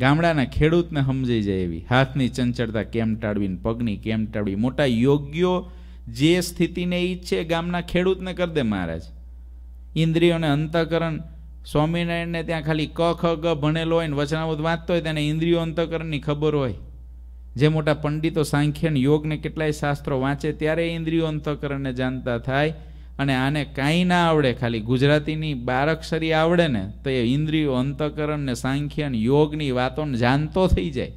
ગામડાના ખેડૂતને સમજાઈ જાય એવી હાથની ચંચળતા કેમ ટાળવીને પગની કેમ ટાળવી મોટા યોગ્યો જે સ્થિતિને ઈચ્છે ગામના ખેડૂતને કરી દે મહારાજ ઇન્દ્રિયોને અંતઃકરણ સ્વામિનારાયણને ત્યાં ખાલી ક ખ ગ ભણેલો હોય ને વચનામૃત વાંચતો હોય તેને ઇન્દ્રિયો અંતઃકરણની ખબર હોય જે મોટા પંડિતો સાંખ્યન યોગને કેટલાય શાસ્ત્રો વાંચે ત્યારે ઇન્દ્રિયો અંતઃકરણને જાણતા થાય અને આને કાંઈ ના આવડે ખાલી ગુજરાતીની બારક્ષરી આવડે ને તો એ ઇન્દ્રિયો અંતઃકરણ ને સાંખ્યન યોગની વાતોને જાણતો થઈ જાય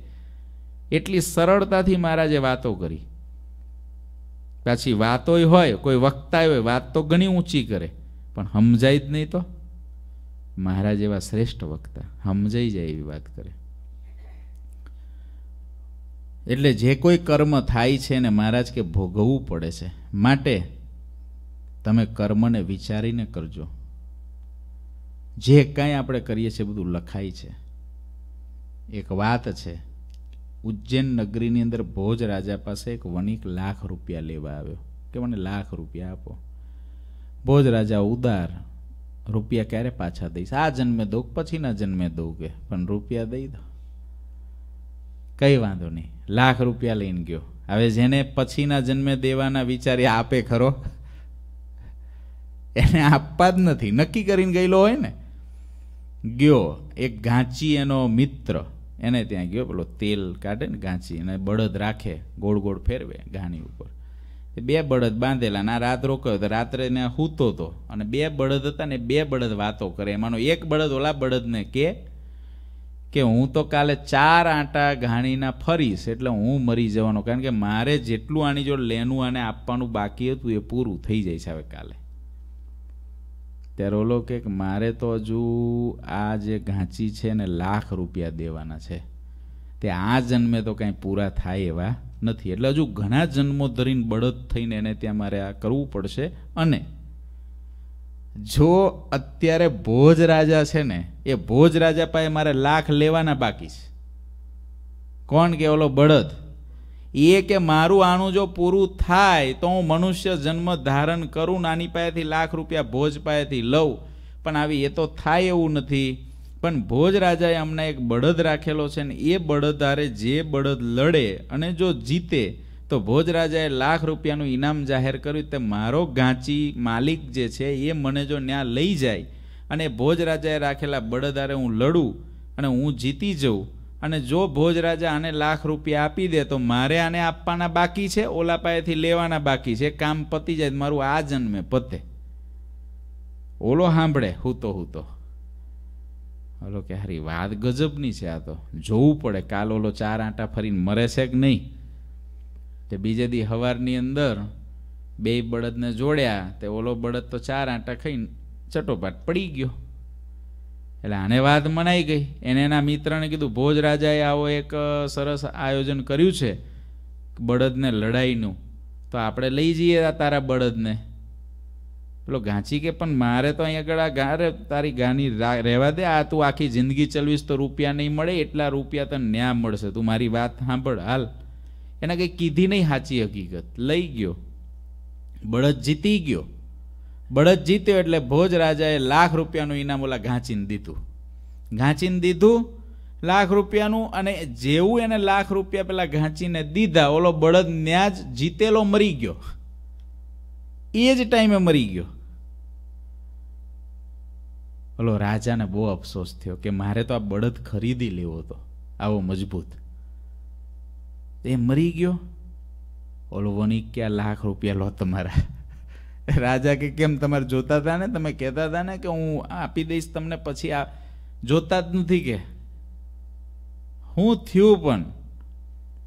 એટલી સરળતાથી મહારાજે વાતો કરી પાછી વાતોય હોય કોઈ વક્તા હોય વાત તો ઘણી ઊંચી કરે પણ સમજાય જ નહીં તો મહારાજ એવા શ્રેષ્ઠ વક્તા સમજાઈ જાય એવી વાત કરે એટલે જે કોઈ કર્મ થાય છે ને મહારાજ કે ભોગવવું પડે છે માટે તમે કર્મને વિચારીને કરજો જે કાંઈ આપણે કરીએ છીએ બધું લખાય છે એક વાત છે ઉજ્જૈન નગરીની અંદર ભોજ રાજા પાસે એક વણિક લાખ રૂપિયા લેવા આવ્યો કે મને લાખ રૂપિયા આપો ભોજ રાજા ઉદાર રૂપિયા ક્યારે પાછા દઈશ આ જન્મે દઉં પછીના જન્મે દઉં કે પણ રૂપિયા દઈ દો કંઈ વાંધો નહીં લાખ રૂપિયા લઈને ગયો હવે જેને પછીના જન્મે દેવાના વિચારે આપે ખરો એને આપવા જ નથી નક્કી કરીને ગયેલો હોય ને ગયો એક ઘાંચી એનો મિત્ર એને ત્યાં ગયો પેલો તેલ કાઢે ને ઘાંચી અને બળદ રાખે ગોળ ગોળ ફેરવે ઘાની ઉપર બે બળદ બાંધેલા ના રાત રોક્યો તો રાત્રે એને હૂતો હતો અને બે બળદ હતા ને બે બળદ વાતો કરે એમાંનો એક બળદ ઓલા બળદને કે કે હું તો કાલે ચાર આંટા ઘાણીના ફરીશ એટલે હું મરી જવાનો કારણ કે મારે જેટલું આની જોડે લેનું અને આપવાનું બાકી હતું એ પૂરું થઈ જાય છે હવે કાલે ત્યારે ઓલો કે મારે તો હજુ આ જે ઘાંચી છે ને લાખ રૂપિયા દેવાના છે તે આ જન્મે તો કાંઈ પૂરા થાય એવા નથી એટલે હજુ ઘણા જન્મો ધરીને બળદ થઈને એને ત્યાં મારે આ કરવું પડશે અને જો અત્યારે ભોજ રાજા છે ને એ ભોજ રાજા પાસે મારે લાખ લેવાના બાકી છે કોણ કે ઓલો બળદ એ કે મારું આણું જો પૂરું થાય તો હું મનુષ્ય જન્મ ધારણ કરું નાની પાસેથી લાખ રૂપિયા ભોજ પાસેથી લઉં પણ આવી એ તો થાય એવું નથી પણ ભોજ રાજાએ અમને એક બળદ રાખેલો છે ને એ બળદારે જે બળદ લડે અને જો જીતે તો ભોજરાજાએ લાખ રૂપિયાનું ઇનામ જાહેર કર્યું તે મારો ગાંચી માલિક જે છે એ મને જો ન્યા લઈ જાય અને ભોજરાજાએ રાખેલા બળદારે હું લડું અને હું જીતી જઉં અને જો ભોજરાજા આને લાખ રૂપિયા આપી દે તો મારે આને આપવાના બાકી છે ઓલા પાયેથી લેવાના બાકી છે કામ પતી જાય મારું આ જન્મે પતે ઓલો સાંભળે હૂતો હૂતો ઓલો કે હારી વાત ગજબની છે આ તો જોવું પડે કાલ ઓલો ચાર આંટા ફરીને મરે છે કે નહીં તે બીજે દી હવારની અંદર બે બળદને જોડ્યા તે ઓલો બળદ તો ચાર આંટા ખાઈને ચટોપાટ પડી ગયો એટલે આને વાત મનાઈ ગઈ એને એના મિત્રને કીધું ભોજ રાજાએ આવો એક સરસ આયોજન કર્યું છે બળદને લડાઈનું તો આપણે લઈ જઈએ તારા બળદને પેલો ઘાંચી કે પણ મારે તો અહીંયા આગળ આ ગારે તારી ગાની રહેવા દે આ તું આખી જિંદગી ચલવીશ તો રૂપિયા નહીં મળે એટલા રૂપિયા તને ન્યા મળશે તું મારી વાત સાંભળ હાલ એને કંઈ કીધી નહીં સાચી હકીકત લઈ ગયો બળદ જીતી ગયો બળદ જીત્યો એટલે ભોજ રાજાએ લાખ રૂપિયાનું ઇનામ ઓલા ઘાંચીને દીધું ઘાંચીને દીધું લાખ રૂપિયાનું અને જેવું એને લાખ રૂપિયા પેલા ઘાંચીને દીધા ઓલો બળદ ન્યા જ જીતેલો મરી ગયો એ જ ટાઈમે મરી ગયો ઓલો રાજાને બહુ અફસોસ થયો કે મારે તો આ બળદ ખરીદી લેવો હતો આવો મજબૂત એ મરી ગયો ઓલો વણિક કે લાખ રૂપિયા લો તમારા રાજા કે કેમ તમારે જોતા હતા ને તમે કહેતા હતા ને કે હું આપી દઈશ તમને પછી આ જોતા જ નથી કે હું થયું પણ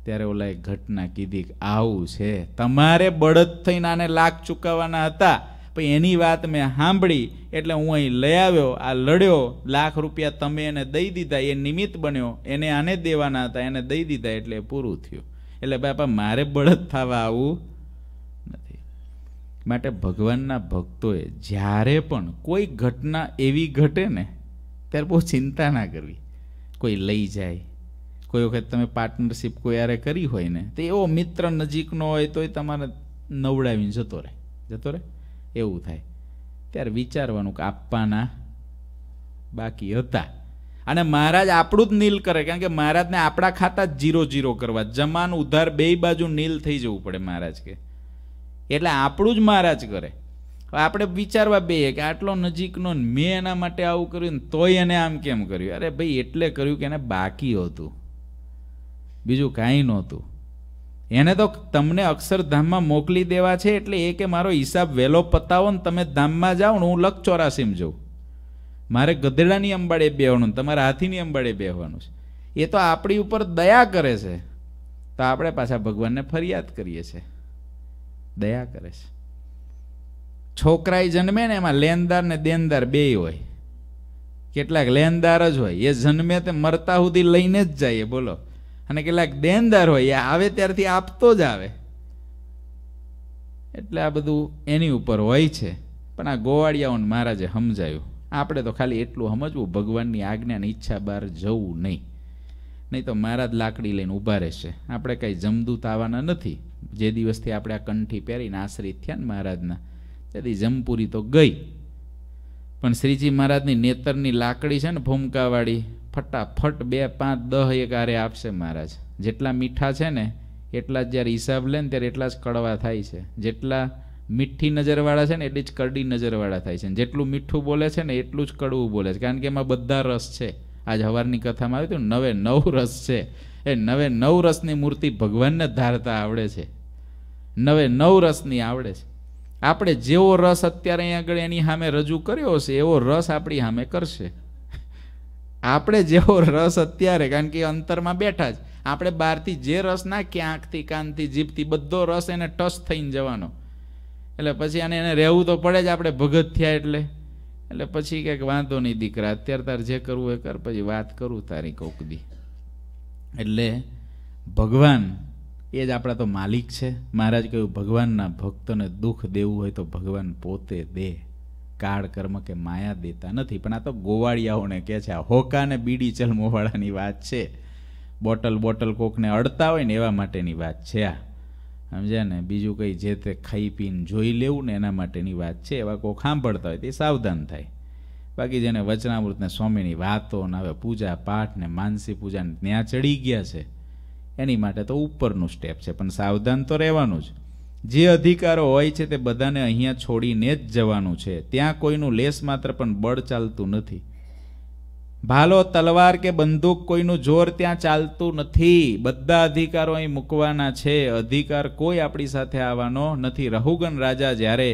ત્યારે ઓલા એક ઘટના કીધી આવું છે તમારે બળદ થઈને આને લાખ ચૂકવવાના હતા પણ એની વાત મેં સાંભળી એટલે હું અહીં લઈ આવ્યો આ લડ્યો લાખ રૂપિયા તમે એને દઈ દીધા એ નિમિત્ત બન્યો એને આને દેવાના હતા એને દઈ દીધા એટલે પૂરું થયું એટલે બાપા મારે બળદ થવા આવું નથી માટે ભગવાનના ભક્તોએ જ્યારે પણ કોઈ ઘટના એવી ઘટે ને ત્યારે બહુ ચિંતા ના કરવી કોઈ લઈ જાય કોઈ વખત તમે પાર્ટનરશિપ કોઈ યારે કરી હોય ને તો એવો મિત્ર નજીકનો હોય તોય તમારે નવડાવીને જતો રહે જતો રહે એવું થાય ત્યારે વિચારવાનું કે આપવાના બાકી હતા અને મહારાજ આપણું જ નીલ કરે કારણ કે મહારાજને આપણા ખાતા જ જીરો જીરો કરવા જમાન ઉધાર બે બાજુ નીલ થઈ જવું પડે મહારાજ કે એટલે આપણું જ મહારાજ કરે આપણે વિચારવા બે કે આટલો નજીકનો મેં એના માટે આવું કર્યું ને તોય એને આમ કેમ કર્યું અરે ભાઈ એટલે કર્યું કે એને બાકી હતું બીજું કાંઈ નહોતું એને તો તમને અક્ષરધામમાં મોકલી દેવા છે એટલે એ કે મારો હિસાબ વહેલો પતાવો ને તમે ધામમાં જાઓ ને હું લખ ચોરાસીમાં જઉં મારે ગધેડાની અંબાડે બેહવાનું તમારે હાથીની અંબાડે બેહવાનું છે એ તો આપણી ઉપર દયા કરે છે તો આપણે પાછા ભગવાનને ફરિયાદ કરીએ છીએ દયા કરે છે છોકરાએ જન્મે ને એમાં લેનદાર ને દેનદાર બે હોય કેટલાક લેનદાર જ હોય એ જન્મે તે મરતા સુધી લઈને જ જઈએ બોલો અને કેટલાક દેનદાર હોય આવે ત્યારથી આપતો જ આવે એટલે આ બધું એની ઉપર હોય છે પણ આ ગોવાળિયાઓને મહારાજે સમજાયું આપણે તો ખાલી એટલું સમજવું ભગવાનની આજ્ઞાની ઈચ્છા બહાર જવું નહીં નહીં તો મહારાજ લાકડી લઈને ઊભા રહેશે આપણે કાંઈ જમદૂત આવવાના નથી જે દિવસથી આપણે આ કંઠી પહેરીને આશ્રિત થયા ને મહારાજના તેથી જમપુરી તો ગઈ પણ શ્રીજી મહારાજની નેતરની લાકડી છે ને ભૂમકાવાળી ફટાફટ બે પાંચ દહ એક આરે આપશે મહારાજ જેટલા મીઠા છે ને એટલા જ જ્યારે હિસાબ લે ને ત્યારે એટલા જ કડવા થાય છે જેટલા મીઠી નજરવાળા છે ને એટલી જ કરડી નજરવાળા થાય છે જેટલું મીઠું બોલે છે ને એટલું જ કડવું બોલે છે કારણ કે એમાં બધા રસ છે આજ હવારની કથામાં આવ્યું હતું નવે નવ રસ છે એ નવે નવ રસની મૂર્તિ ભગવાનને ધારતા આવડે છે નવે નવ રસની આવડે છે આપણે જેવો રસ અત્યારે અહીં આગળ એની સામે રજૂ કર્યો હશે એવો રસ આપણી સામે કરશે આપણે જેવો રસ અત્યારે કારણ કે અંતરમાં બેઠા જ આપણે બહારથી જે રસ નાખીએ આંખથી કાનથી જીભથી બધો રસ એને ટચ થઈને જવાનો એટલે પછી આને એને રહેવું તો પડે જ આપણે ભગત થયા એટલે એટલે પછી કંઈક વાંધો નહીં દીકરા અત્યારે તારે જે કરવું એ કર પછી વાત કરું તારી કોક દી એટલે ભગવાન એ જ આપણા તો માલિક છે મહારાજ કહ્યું ભગવાનના ભક્તોને દુઃખ દેવું હોય તો ભગવાન પોતે દે કાળ કર્મ કે માયા દેતા નથી પણ આ તો ગોવાળિયાઓને કહે છે આ હોકા ને બીડી ચલમોવાળાની વાત છે બોટલ બોટલ કોકને અડતા હોય ને એવા માટેની વાત છે આ સમજ્યા ને બીજું કંઈ જે તે ખાઈ પીને જોઈ લેવું ને એના માટેની વાત છે એવા કોક સાંભળતા હોય તે સાવધાન થાય બાકી જેને વચનામૃતને સ્વામીની વાતો ને હવે પૂજા પાઠ ને માનસી પૂજાને ત્યાં ચડી ગયા છે એની માટે તો ઉપરનું સ્ટેપ છે પણ સાવધાન તો રહેવાનું જ જે અધિકારો હોય છે તે બધાને અહીંયા છોડીને જ જવાનું છે ત્યાં કોઈનું લેસ માત્ર પણ બળ ચાલતું નથી ભાલો તલવાર કે બંદૂક કોઈનું જોર ત્યાં ચાલતું નથી બધા અધિકારો અહીં મૂકવાના છે અધિકાર કોઈ આપણી સાથે આવવાનો નથી રહુગન રાજા જ્યારે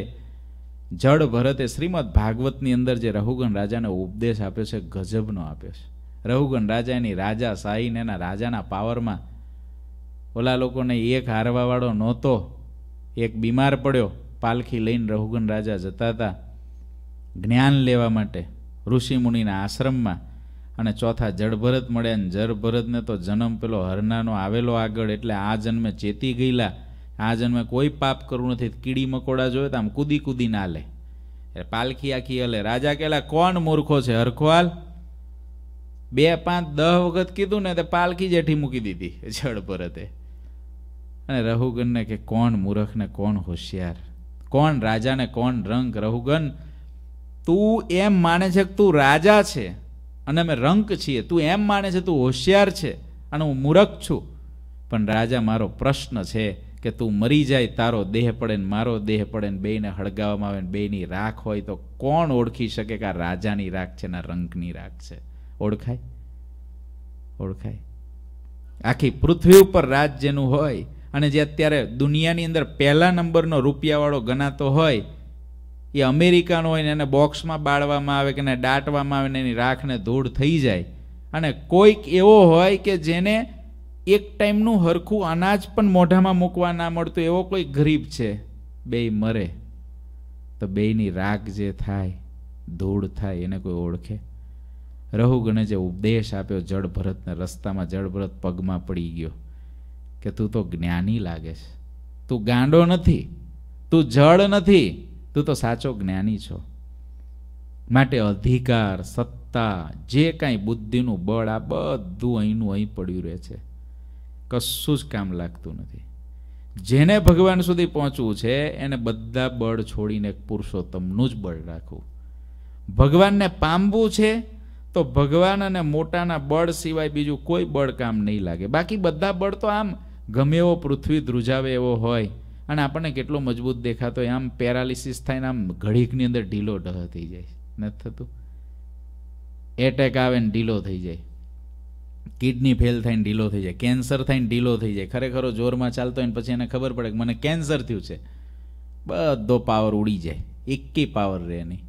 જડ ભરતે શ્રીમદ ભાગવતની અંદર જે રહુગન રાજાને ઉપદેશ આપ્યો છે ગજબનો આપ્યો છે રહુગન રાજા એની રાજા સાહીને એના રાજાના પાવરમાં ઓલા લોકોને એક હારવાવાળો નહોતો એક બીમાર પડ્યો પાલખી લઈને રઘુગન રાજા જતા હતા જ્ઞાન લેવા માટે ઋષિમુનિના આશ્રમમાં અને ચોથા જળભરત મળ્યા અને જળભરતને તો જન્મ પેલો હરનાનો આવેલો આગળ એટલે આ જન્મે ચેતી ગયેલા આ જન્મે કોઈ પાપ કરવું નથી કીડી મકોડા જોયે તો આમ કૂદી કૂદી ના લે એટલે પાલખી આખી હલે રાજા કેલા કોણ મૂર્ખો છે હરખવાલ બે પાંચ દહ વખત કીધું ને તે પાલખી જેઠી મૂકી દીધી જળભરતે અને રહુગનને કે કોણ મૂરખને કોણ હોશિયાર કોણ રાજાને કોણ રંક રહુગન તું એમ માને છે કે તું રાજા છે અને અમે રંક છીએ તું એમ માને છે તું હોશિયાર છે અને હું મૂરખ છું પણ રાજા મારો પ્રશ્ન છે કે તું મરી જાય તારો દેહ પડે ને મારો દેહ પડે ને બેયને હળગાવવામાં આવે ને બેયની રાખ હોય તો કોણ ઓળખી શકે કે આ રાજાની રાખ છે ને રંગની રાખ છે ઓળખાય ઓળખાય આખી પૃથ્વી ઉપર રાજ જેનું હોય અને જે અત્યારે દુનિયાની અંદર પહેલા નંબરનો રૂપિયાવાળો ગણાતો હોય એ અમેરિકાનો હોય ને એને બોક્સમાં બાળવામાં આવે કે એને દાટવામાં આવે ને એની રાખને ધૂળ થઈ જાય અને કોઈક એવો હોય કે જેને એક ટાઈમનું હરખું અનાજ પણ મોઢામાં મૂકવા ના મળતું એવો કોઈ ગરીબ છે બે મરે તો બેયની રાખ જે થાય ધૂળ થાય એને કોઈ ઓળખે રહુગણે જે ઉપદેશ આપ્યો જળ રસ્તામાં જળ પગમાં પડી ગયો કે તું તો જ્ઞાની લાગે છે તું ગાંડો નથી તું જળ નથી તું તો સાચો જ્ઞાની છો માટે અધિકાર સત્તા જે કાંઈ બુદ્ધિનું બળ આ બધું અહીંનું અહીં પડ્યું રહે છે કશું જ કામ લાગતું નથી જેને ભગવાન સુધી પહોંચવું છે એને બધા બળ છોડીને પુરુષોત્તમનું જ બળ રાખવું ભગવાનને પામવું છે તો ભગવાન અને મોટાના બળ સિવાય બીજું કોઈ બળ કામ નહીં લાગે બાકી બધા બળ તો આમ ગમે એવો પૃથ્વી ધ્રુજાવે એવો હોય અને આપણને કેટલો મજબૂત દેખાતો હોય આમ પેરાલિસિસ થાય ને આમ ઘડીકની અંદર ઢીલો ઢહ થઈ જાય નથી થતું એટેક આવે ને ઢીલો થઈ જાય કિડની ફેલ થઈને ઢીલો થઈ જાય કેન્સર થઈને ઢીલો થઈ જાય ખરેખર જોરમાં ચાલતો હોય ને પછી એને ખબર પડે કે મને કેન્સર થયું છે બધો પાવર ઉડી જાય એકી પાવર રહે નહીં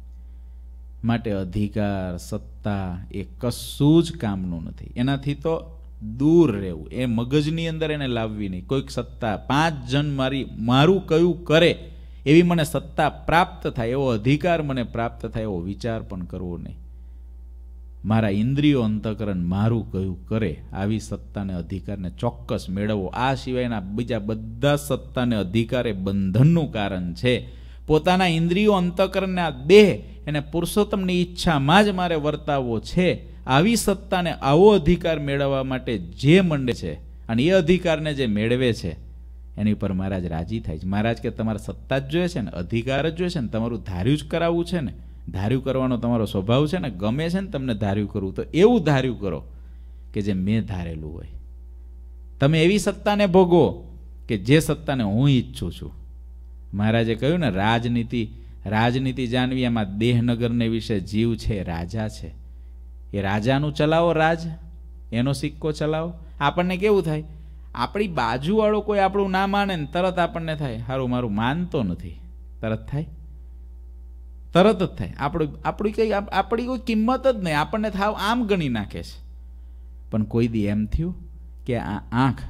માટે અધિકાર સત્તા એ કશું જ કામનું નથી એનાથી તો દૂર રહેવું એ મગજની અંદર એને લાવવી નહીં કોઈક સત્તા પાંચ જણ મારી મારું કયું કરે એવી મને સત્તા પ્રાપ્ત થાય એવો અધિકાર મને પ્રાપ્ત થાય એવો વિચાર પણ કરવો નહીં મારા ઇન્દ્રિયો અંતકરણ મારું કયું કરે આવી સત્તાને અધિકારને ચોક્કસ મેળવવો આ સિવાયના બીજા બધા સત્તાને અધિકાર એ બંધનનું કારણ છે પોતાના ઇન્દ્રિયો અંતકરણના દેહ એને પુરુષોત્તમની ઈચ્છામાં જ મારે વર્તાવવો છે આવી સત્તાને આવો અધિકાર મેળવવા માટે જે મંડે છે અને એ અધિકારને જે મેળવે છે એની ઉપર મહારાજ રાજી થાય છે મહારાજ કે તમારે સત્તા જ જોઈએ છે ને અધિકાર જ જોઈએ છે ને તમારું ધાર્યું જ કરાવવું છે ને ધાર્યું કરવાનો તમારો સ્વભાવ છે ને ગમે છે ને તમને ધાર્યું કરવું તો એવું ધાર્યું કરો કે જે મેં ધારેલું હોય તમે એવી સત્તાને ભોગવો કે જે સત્તાને હું ઈચ્છું છું મહારાજે કહ્યું ને રાજનીતિ રાજનીતિ જાણવી એમાં દેહનગરને વિશે જીવ છે રાજા છે એ રાજાનું ચલાવો રાજ એનો સિક્કો ચલાવો આપણને કેવું થાય આપણી બાજુવાળો કોઈ આપણું ના માને ને તરત આપણને થાય સારું મારું માનતો નથી તરત થાય તરત જ થાય આપણું આપણી કંઈ આપણી કોઈ કિંમત જ નહીં આપણને થાવ આમ ગણી નાખે છે પણ કોઈ દી એમ થયું કે આ આંખ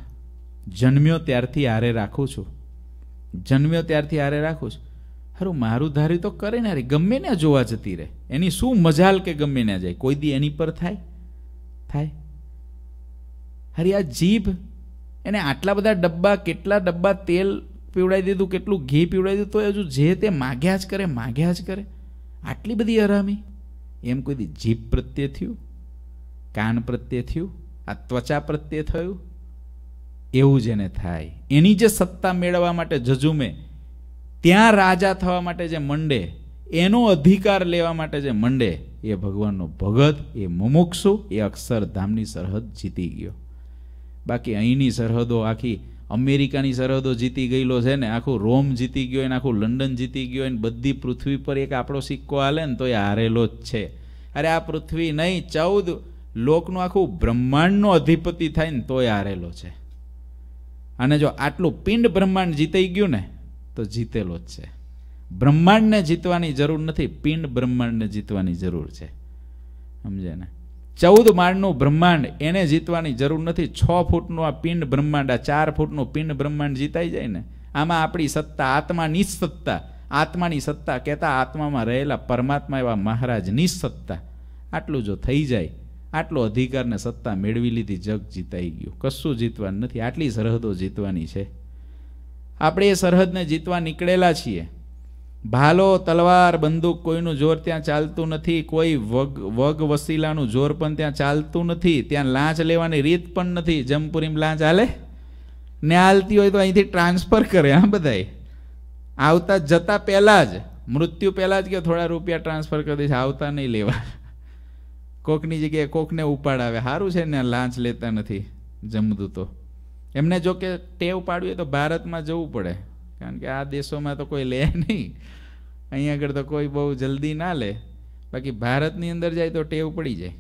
જન્મ્યો ત્યારથી આરે રાખું છું જન્મ્યો ત્યારથી આરે રાખું છું ખરું મારું ધારી તો કરે ને ગમે ને જોવા જતી રહે એની શું મજાલ કે ગમે ને જાય કોઈ દી એની પર થાય થાય હરી આ જીભ એને આટલા બધા ડબ્બા કેટલા ડબ્બા તેલ પીવડાવી દીધું કેટલું ઘી પીવડાવી દીધું તો હજુ જે તે માગ્યા જ કરે માગ્યા જ કરે આટલી બધી હરામી એમ કોઈ દી જીભ પ્રત્યે થયું કાન પ્રત્યે થયું આ ત્વચા પ્રત્યે થયું એવું જ એને થાય એની જે સત્તા મેળવવા માટે જજુમે ત્યાં રાજા થવા માટે જે મંડે એનો અધિકાર લેવા માટે જે મંડે એ ભગવાનનો ભગત એ મુમુક્ષુ એ અક્ષરધામની સરહદ જીતી ગયો બાકી અહીંની સરહદો આખી અમેરિકાની સરહદો જીતી ગયેલો છે ને આખું રોમ જીતી ગયો એને આખું લંડન જીતી ગયો એને બધી પૃથ્વી પર એક આપણો સિક્કો હાલે ને તો એ હારેલો જ છે અરે આ પૃથ્વી નહીં ચૌદ લોકનું આખું બ્રહ્માંડનો અધિપતિ થાય ને તોય હારેલો છે અને જો આટલું પિંડ બ્રહ્માંડ જીતાઈ ગયું ને તો જીતેલો જ છે બ્રહ્માંડને જીતવાની જરૂર નથી પિંડ બ્રહ્માંડને જીતવાની જરૂર છે સમજે ને ચૌદ માળનું બ્રહ્માંડ એને જીતવાની જરૂર નથી છ ફૂટનું આ પિંડ બ્રહ્માંડ આ ચાર ફૂટનું પિંડ બ્રહ્માંડ જીતાઈ જાય ને આમાં આપણી સત્તા આત્મા નિસત્તા આત્માની સત્તા કહેતા આત્મામાં રહેલા પરમાત્મા એવા મહારાજ નિસત્તા આટલું જો થઈ જાય આટલો અધિકારને સત્તા મેળવી લીધી જગ જીતાઈ ગયું કશું જીતવાનું નથી આટલી સરહદો જીતવાની છે આપણે એ સરહદને જીતવા નીકળેલા છીએ ભાલો તલવાર બંદૂક કોઈનું જોર ત્યાં ચાલતું નથી કોઈ વગ વગ વસીલાનું જોર પણ ત્યાં ચાલતું નથી ત્યાં લાંચ લેવાની રીત પણ નથી જમપુરીમ લાંચ હાલે ને હાલતી હોય તો અહીંથી ટ્રાન્સફર કરે હા બધાએ આવતા જતા પહેલાં જ મૃત્યુ પહેલાં જ કે થોડા રૂપિયા ટ્રાન્સફર કરી દઈશ આવતા નહીં લેવા કોકની જગ્યાએ કોકને ઉપાડ આવે સારું છે ને લાંચ લેતા નથી જમદું તો એમને જો કે ટેવ પાડવી તો ભારતમાં જવું પડે કારણ કે આ દેશોમાં તો કોઈ લે નહીં અહીંયા આગળ તો કોઈ બહુ જલ્દી ના લે બાકી ભારતની અંદર જાય તો ટેવ પડી જાય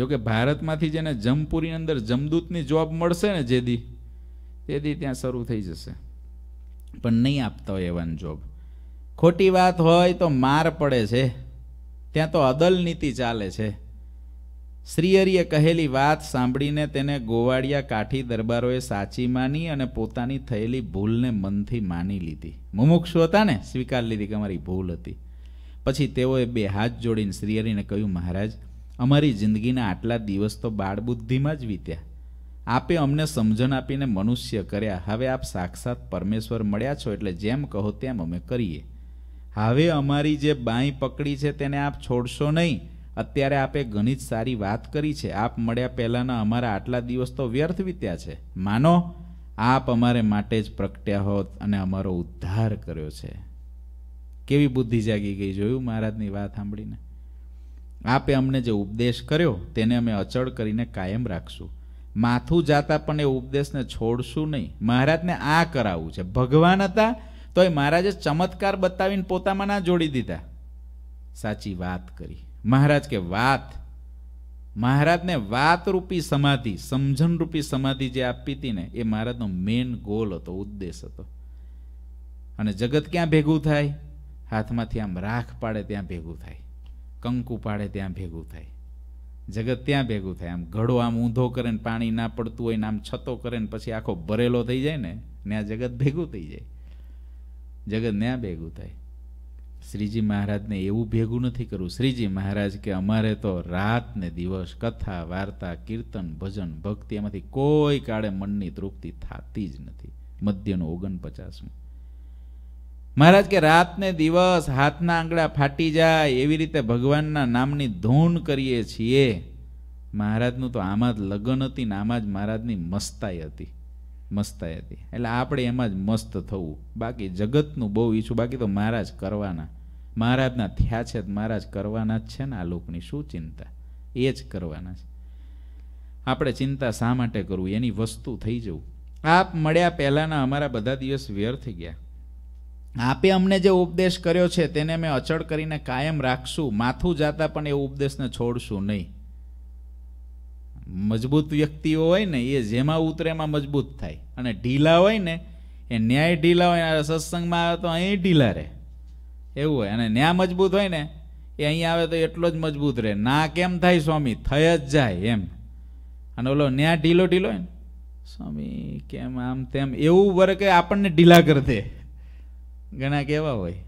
જોકે ભારતમાંથી જેને જમપુરીની અંદર જમદૂતની જોબ મળશે ને જેદી તેદી ત્યાં શરૂ થઈ જશે પણ નહીં આપતા હોય એવાની જોબ ખોટી વાત હોય તો માર પડે છે ત્યાં તો અદલ નીતિ ચાલે છે શ્રીહરિએ કહેલી વાત સાંભળીને તેને ગોવાળિયા કાઠી દરબારોએ સાચી માની અને પોતાની થયેલી ભૂલને મનથી માની લીધી મુમુક્ષુ હતા ને સ્વીકાર લીધી કે અમારી ભૂલ હતી પછી તેઓએ બે હાથ જોડીને શ્રીહરિને કહ્યું મહારાજ અમારી જિંદગીના આટલા દિવસ તો બાળબુદ્ધિમાં જ વીત્યા આપે અમને સમજણ આપીને મનુષ્ય કર્યા હવે આપ સાક્ષાત પરમેશ્વર મળ્યા છો એટલે જેમ કહો તેમ અમે કરીએ હવે અમારી જે બાંઈ પકડી છે તેને આપ છોડશો નહીં અત્યારે આપે ઘણી જ સારી વાત કરી છે આપ મળ્યા પહેલાંના અમારા આટલા દિવસ તો વ્યર્થ વીત્યા છે માનો આપ અમારે માટે જ પ્રગટ્યા હોત અને અમારો ઉદ્ધાર કર્યો છે કેવી બુદ્ધિ જાગી ગઈ જોયું મહારાજની વાત સાંભળીને આપે અમને જે ઉપદેશ કર્યો તેને અમે અચળ કરીને કાયમ રાખશું માથું જાતા પણ એ ઉપદેશને છોડશું નહીં મહારાજને આ કરાવવું છે ભગવાન હતા તો એ મહારાજે ચમત્કાર બતાવીને પોતામાં ના જોડી દીધા સાચી વાત કરી મહારાજ કે વાત મહારાજને વાતરૂપી સમાધિ સમજણરૂપી સમાધિ જે આપી હતી ને એ મહારાજનો મેઇન ગોલ હતો ઉદ્દેશ હતો અને જગત ક્યાં ભેગું થાય હાથમાંથી આમ રાખ પાડે ત્યાં ભેગું થાય કંકુ પાડે ત્યાં ભેગું થાય જગત ત્યાં ભેગું થાય આમ ઘડો આમ ઊંધો કરે ને પાણી ના પડતું હોય ને આમ છતો કરે ને પછી આખો ભરેલો થઈ જાય ને ને આ જગત ભેગું થઈ જાય જગત ત્યાં ભેગું થાય શ્રીજી મહારાજને એવું ભેગું નથી કરવું શ્રીજી મહારાજ કે અમારે તો રાત ને દિવસ કથા વાર્તા કીર્તન ભજન ભક્તિ એમાંથી કોઈ કાળે મનની તૃપ્તિ થતી જ નથી મધ્યનું ઓગણપચાસમું મહારાજ કે રાતને દિવસ હાથના આંગળા ફાટી જાય એવી રીતે ભગવાનના નામની ધૂન કરીએ છીએ મહારાજનું તો આમાં જ લગ્ન હતી ને આમાં જ મહારાજની મસ્તાઈ હતી મસ્તાયતી એટલે આપણે એમાં જ મસ્ત થવું બાકી જગતનું બહુ ઈચ્છું બાકી તો મહારાજ કરવાના મહારાજના થયા છે મહારાજ કરવાના જ છે ને આ લોકની શું ચિંતા એ જ કરવાના છે આપણે ચિંતા શા માટે કરવું એની વસ્તુ થઈ જવું આપ મળ્યા પહેલાંના અમારા બધા દિવસ વ્યર્થ ગયા આપે અમને જે ઉપદેશ કર્યો છે તેને અમે અચળ કરીને કાયમ રાખશું માથું જાતા પણ એ ઉપદેશને છોડશું નહીં મજબૂત વ્યક્તિઓ હોય ને એ જેમાં ઉતરે એમાં મજબૂત થાય અને ઢીલા હોય ને એ ન્યાય ઢીલા હોય સત્સંગમાં આવે તો અહીં ઢીલા રહે એવું હોય અને ન્યા મજબૂત હોય ને એ અહીં આવે તો એટલો જ મજબૂત રહે ના કેમ થાય સ્વામી થઈ જ જાય એમ અને ઓલો ન્યા ઢીલો ઢીલો હોય ને સ્વામી કેમ આમ તેમ એવું વરે કે આપણને ઢીલા કરી દે ઘણા કેવા હોય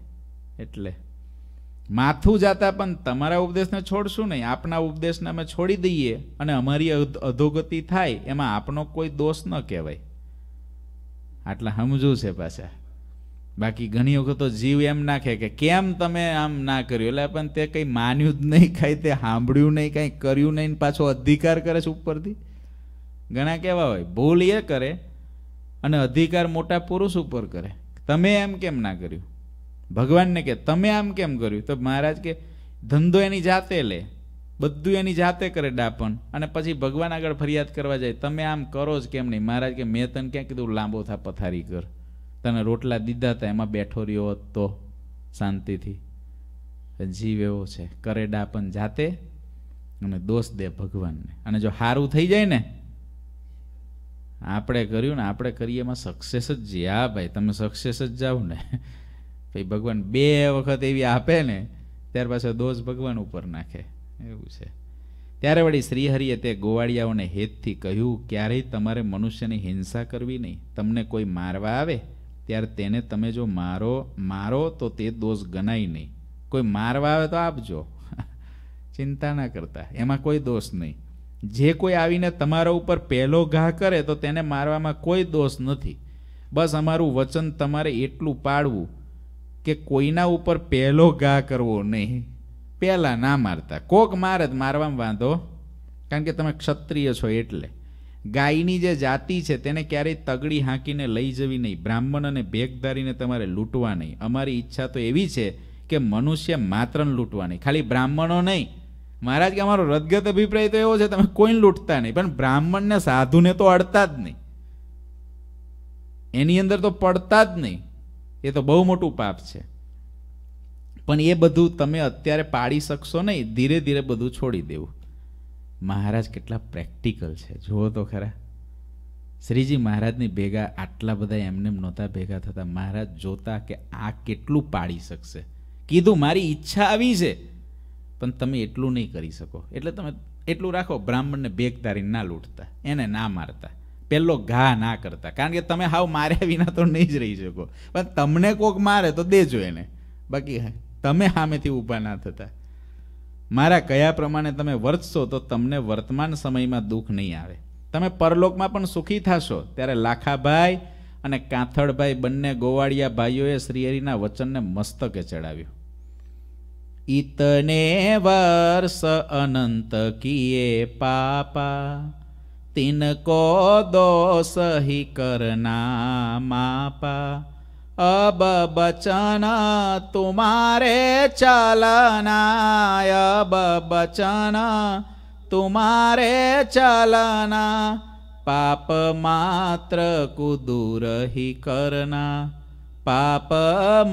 એટલે માથું જાતા પણ તમારા ઉપદેશને છોડશું નહીં આપના ઉપદેશને અમે છોડી દઈએ અને અમારી અધોગતિ થાય એમાં આપનો કોઈ દોષ ન કહેવાય આટલા સમજવું છે પાછા બાકી ઘણી વખત તો જીવ એમ નાખે કે કેમ તમે આમ ના કર્યું એટલે પણ તે કંઈ માન્યું જ નહીં કાંઈ તે સાંભળ્યું નહીં કાંઈ કર્યું નહીં પાછો અધિકાર કરે છે ઉપરથી ઘણા કેવા હોય ભૂલ એ કરે અને અધિકાર મોટા પુરુષ ઉપર કરે તમે એમ કેમ ના કર્યું ભગવાનને કે તમે આમ કેમ કર્યું તો મહારાજ કે ધંધો એની જાતે લે બધું એની જાતે કરે ડાપણ અને પછી ભગવાન આગળ ફરિયાદ કરવા જાય તમે આમ કરો જ કેમ નહીં મહારાજ કે મેં તને ક્યાં કીધું લાંબો થા પથારી કર તને રોટલા દીધા હતા એમાં બેઠો રહ્યો હોત તો શાંતિથી જીવ એવો છે કરે ડાપણ જાતે અને દોષ દે ભગવાનને અને જો સારું થઈ જાય ને આપણે કર્યું ને આપણે કરીએ એમાં સક્સેસ જ જઈએ હા ભાઈ તમે સક્સેસ જ જાઓ ને ભાઈ ભગવાન બે વખત એવી આપે ને ત્યાર પાછો દોષ ભગવાન ઉપર નાખે એવું છે ત્યારે વળી શ્રીહરિએ તે ગોવાળિયાઓને હેતથી કહ્યું ક્યારેય તમારે મનુષ્યની હિંસા કરવી નહીં તમને કોઈ મારવા આવે ત્યારે તેને તમે જો મારો મારો તો તે દોષ ગણાય નહીં કોઈ મારવા આવે તો આપજો ચિંતા ના કરતા એમાં કોઈ દોષ નહીં જે કોઈ આવીને તમારા ઉપર પહેલો ઘા કરે તો તેને મારવામાં કોઈ દોષ નથી બસ અમારું વચન તમારે એટલું પાડવું કે કોઈના ઉપર પહેલો ઘા કરવો નહીં પહેલાં ના મારતા કોક માર જ મારવામાં વાંધો કારણ કે તમે ક્ષત્રિય છો એટલે ગાયની જે જાતિ છે તેને ક્યારેય તગડી હાંકીને લઈ જવી નહીં બ્રાહ્મણ અને ભેગ ધારીને તમારે લૂંટવા નહીં અમારી ઈચ્છા તો એવી છે કે મનુષ્ય માત્રને લૂંટવા નહીં ખાલી બ્રાહ્મણો નહીં મહારાજ કે અમારો રદગત અભિપ્રાય તો એવો છે તમે કોઈને લૂંટતા નહીં પણ બ્રાહ્મણને સાધુને તો અડતા જ નહીં એની અંદર તો પડતા જ નહીં એ તો બહુ મોટું પાપ છે પણ એ બધું તમે અત્યારે પાડી શકશો નહીં ધીરે ધીરે બધું છોડી દેવું મહારાજ કેટલા પ્રેક્ટિકલ છે જુઓ તો ખરા શ્રીજી મહારાજની ભેગા આટલા બધા એમને નહોતા ભેગા થતા મહારાજ જોતા કે આ કેટલું પાડી શકશે કીધું મારી ઈચ્છા આવી છે પણ તમે એટલું નહીં કરી શકો એટલે તમે એટલું રાખો બ્રાહ્મણને બેગ તારી ના લૂંટતા એને ના મારતા પહેલો ઘા ના કરતા કારણ કે તમે હાવ માર્યા વિના તો નહીં જ રહી શકો પણ તમને કોક મારે તો દેજો એને બાકી તમે સામેથી ઊભા ના થતા મારા કયા પ્રમાણે તમે વર્તશો તો તમને વર્તમાન સમયમાં દુઃખ નહીં આવે તમે પરલોકમાં પણ સુખી થશો ત્યારે લાખાભાઈ અને કાંથળભાઈ બંને ગોવાળિયા ભાઈઓએ શ્રીહરિના વચનને મસ્તકે ચડાવ્યું ઈતને વર્ષ અનંત કિયે પાપા तिनको दोष ही करना मापा अब बचन तुम्हारे चलना अब बचन तुम्हारे चलना पाप मात्र को दूर ही करना પાપ